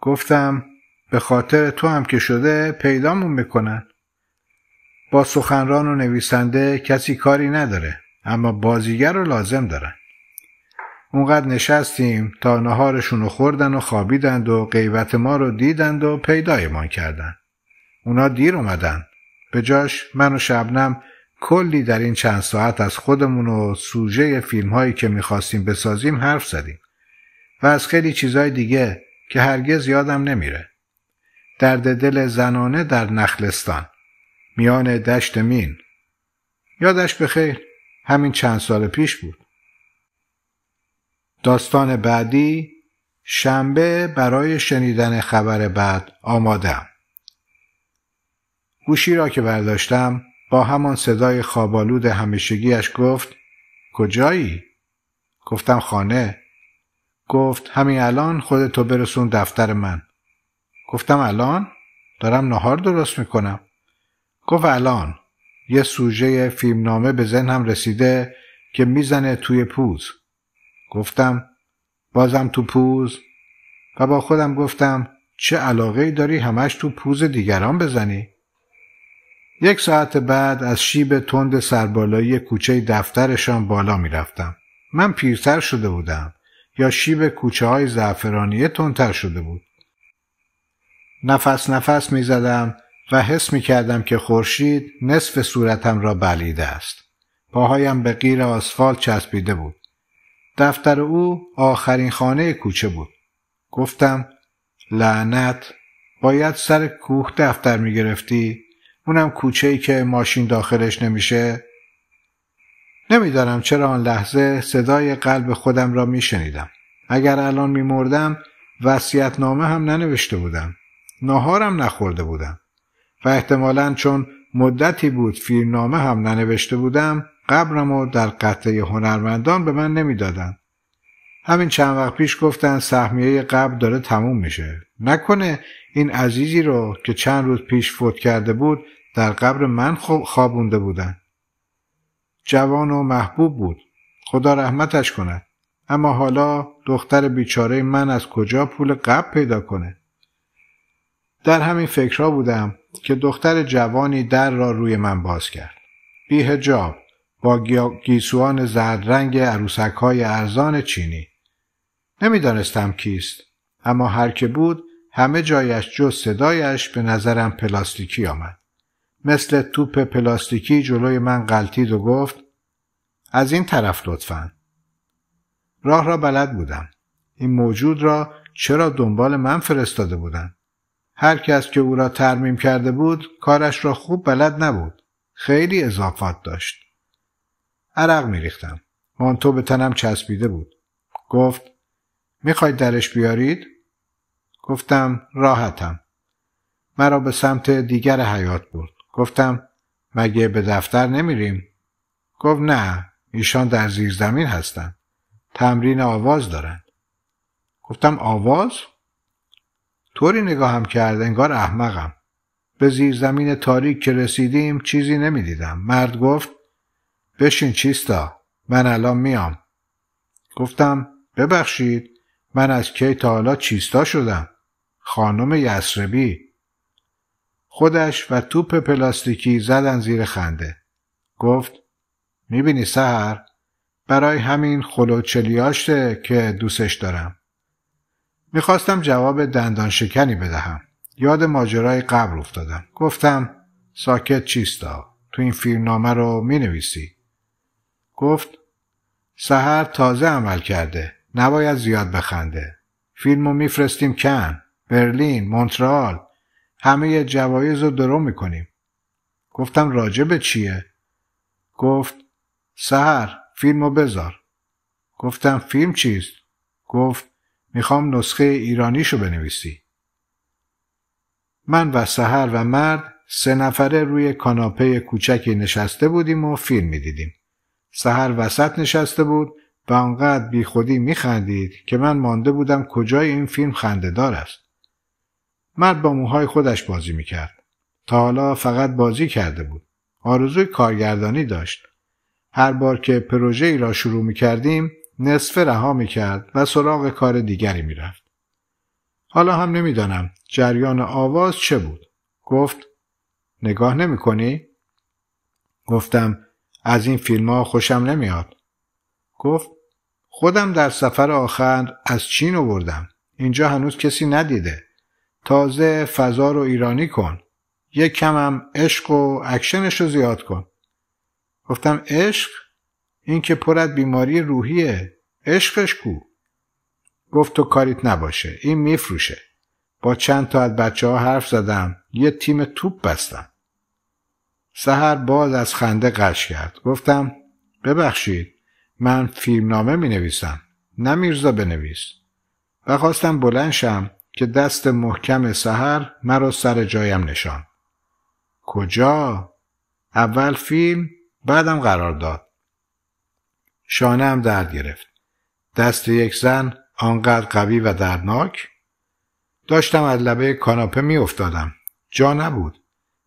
A: گفتم به خاطر تو هم که شده پیدامون میکنن با سخنران و نویسنده کسی کاری نداره اما بازیگر رو لازم دارن اونقدر نشستیم تا نهارشون رو خوردن و خوابیدند و قیوت ما رو دیدند و پیدایمان کردند. اونا دیر اومدن به جاش من و شبنم کلی در این چند ساعت از خودمون و سوژه فیلم هایی که میخواستیم بسازیم حرف زدیم و از خیلی چیزای دیگه که هرگز یادم نمیره درد دل زنانه در نخلستان میان دشت مین یادش بخیر همین چند سال پیش بود داستان بعدی شنبه برای شنیدن خبر بعد آمادم گوشی را که برداشتم با همان صدای خوابالود همیشگیش گفت کجایی؟ گفتم خانه گفت همین الان خودتو برسون دفتر من گفتم الان دارم نهار درست میکنم گفت الان یه سوژه فیلمنامه به ذهن هم رسیده که میزنه توی پوز گفتم بازم تو پوز و با خودم گفتم چه علاقه داری همش تو پوز دیگران بزنی یک ساعت بعد از شیب تند سربالایی کوچه دفترشان بالا میرفتم من پیرتر شده بودم یا شیب کوچه های زعفرانیه تندتر شده بود نفس نفس میزدم و حس می کردم که خورشید نصف صورتم را بلیده است. پاهایم به غیر آسفالت چسبیده بود. دفتر او آخرین خانه کوچه بود. گفتم لعنت باید سر کوه دفتر می گرفتی؟ اونم کوچه ای که ماشین داخلش نمیشه؟ نمیدانم چرا آن لحظه صدای قلب خودم را می شنیدم. اگر الان می مردم نامه هم ننوشته بودم. نهارم نخورده بودم. و احتمالا چون مدتی بود فیلمنامه هم ننوشته بودم قبرم و در قطعه هنرمندان به من نمیدادند همین چند وقت پیش گفتن سهمیه قبر داره تموم میشه نکنه این عزیزی رو که چند روز پیش فوت کرده بود در قبر من خوابونده بودن جوان و محبوب بود خدا رحمتش کند اما حالا دختر بیچاره من از کجا پول قبر پیدا کنه در همین فکرها بودم که دختر جوانی در را روی من باز کرد. بی هجاب با گیسوان زرد رنگ عروسک های ارزان چینی. نمیدانستم کیست اما هر که بود همه جایش جز صدایش به نظرم پلاستیکی آمد. مثل توپ پلاستیکی جلوی من قلتید و گفت از این طرف لطفا. راه را بلد بودم. این موجود را چرا دنبال من فرستاده بودند؟ هر کس که او را ترمیم کرده بود کارش را خوب بلد نبود. خیلی اضافات داشت. عرق می ریختم. مانتو به تنم چسبیده بود. گفت میخواید درش بیارید؟ گفتم راحتم. مرا به سمت دیگر حیات برد. گفتم مگه به دفتر نمیریم؟ گفت نه ایشان در زمین هستند. تمرین آواز دارند. گفتم آواز؟ طوری نگاهم کرد انگار احمقم به زیر زمین تاریک که رسیدیم چیزی نمیدیدم مرد گفت بشین چیستا من الان میام گفتم ببخشید من از کی تا حالا چیستا شدم خانم یسربی خودش و توپ پلاستیکی زدن زیر خنده گفت میبینی سهر برای همین خلوچلیاشته که دوستش دارم میخواستم جواب دندان شکنی بدهم. یاد ماجرای قبل افتادم. گفتم ساکت چیستا؟ تو این فیلم نامه رو می نویسی؟ گفت سهر تازه عمل کرده. نباید زیاد بخنده. فیلم رو میفرستیم کن. برلین، مونترال. همه جوایز رو درو میکنیم. گفتم راجع به چیه؟ گفت سهر فیلم رو بذار. گفتم فیلم چیست؟ گفت میخوام نسخه ایرانیشو بنویسی. من و سهر و مرد سه نفره روی کاناپه کوچکی نشسته بودیم و فیلم میدیدیم. سهر وسط نشسته بود و انقدر بی خودی میخندید که من مانده بودم کجای این فیلم دار است. مرد با موهای خودش بازی میکرد. تا حالا فقط بازی کرده بود. آرزوی کارگردانی داشت. هر بار که پروژه ای را شروع می کردیم نصفه رها میکرد و سراغ کار دیگری میرفت حالا هم نمیدانم جریان آواز چه بود گفت نگاه نمی کنی؟ گفتم از این فیلم ها خوشم نمیاد گفت خودم در سفر آخر از چین آوردم اینجا هنوز کسی ندیده تازه فضا رو ایرانی کن یک کمم عشق و اکشنش رو زیاد کن گفتم عشق این که پرت بیماری روحیه عشقش کو گفت تو کاریت نباشه این میفروشه با چند تا از بچه ها حرف زدم یه تیم توپ بستم سهر باز از خنده قش کرد گفتم ببخشید من فیلمنامه می نویسم نه میرزا بنویس و خواستم بلنشم که دست محکم سهر مرا سر جایم نشان کجا؟ اول فیلم بعدم قرار داد شانم درد گرفت. دست یک زن آنقدر قوی و دردناک داشتم از لبه کاناپه میافتادم جا نبود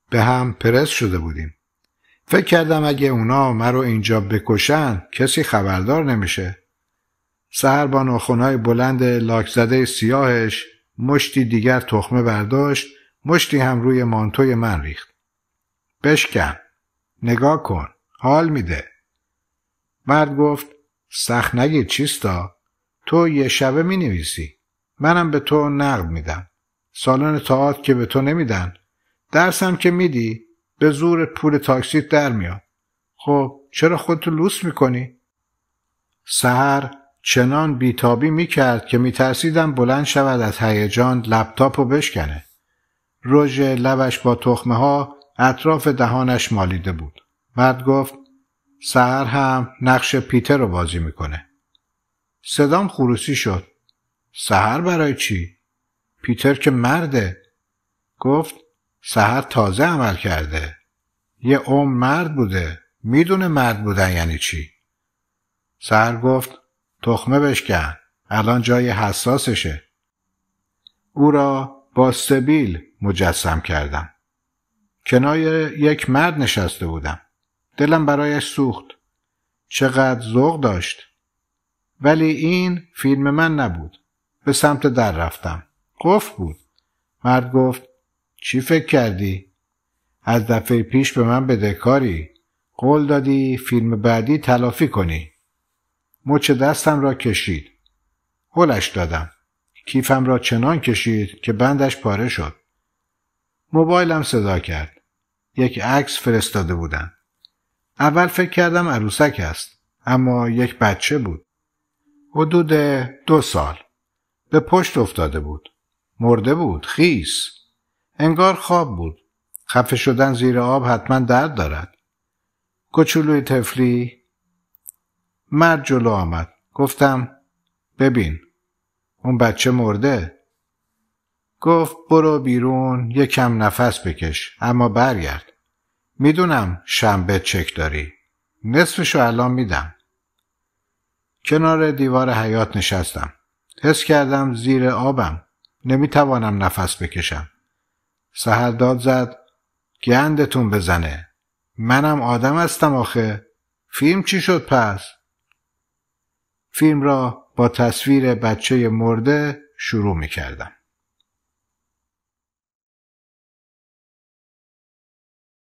A: به هم پرس شده بودیم فکر کردم اگه اونا مرو اینجا بکشن کسی خبردار نمیشه سهر با نخونهای بلند لاک زده سیاهش مشتی دیگر تخمه برداشت مشتی هم روی مانتوی من ریخت بشکن نگاه کن حال میده مرد گفت سخت نگیر چیستا تو یه شبه می نویسی منم به تو نقد میدم سالن تاعت که به تو نمیدن درسم که میدی به زور پول تاکسیت در میاد خب چرا خودتو لوس کنی؟ سهر چنان بیتابی کرد که میترسیدم بلند شود از هیجان لپتاپ و بشکنه رژ لبش با تخمه ها اطراف دهانش مالیده بود مرد گفت سهر هم نقش پیتر رو بازی میکنه صدام خروسی شد سهر برای چی؟ پیتر که مرده گفت سهر تازه عمل کرده یه عمر مرد بوده میدونه مرد بودن یعنی چی سهر گفت تخمه بشکن الان جای حساسشه او را با سبیل مجسم کردم کنار یک مرد نشسته بودم دلم برایش سوخت چقدر ذوق داشت ولی این فیلم من نبود به سمت در رفتم قفل بود مرد گفت چی فکر کردی از دفعه پیش به من بدهکاری قول دادی فیلم بعدی تلافی کنی مچ دستم را کشید هلش دادم کیفم را چنان کشید که بندش پاره شد موبایلم صدا کرد یک عکس فرستاده بودند اول فکر کردم عروسک است اما یک بچه بود حدود دو سال به پشت افتاده بود مرده بود خیس انگار خواب بود خفه شدن زیر آب حتما درد دارد کوچولوی تفلی مرد جلو آمد گفتم ببین اون بچه مرده گفت برو بیرون یک کم نفس بکش اما برگرد میدونم شنبه چک داری نصفشو الان میدم کنار دیوار حیات نشستم حس کردم زیر آبم نمیتوانم نفس بکشم سهر داد زد گندتون بزنه منم آدم هستم آخه فیلم چی شد پس؟ فیلم را با تصویر بچه مرده شروع می کردم.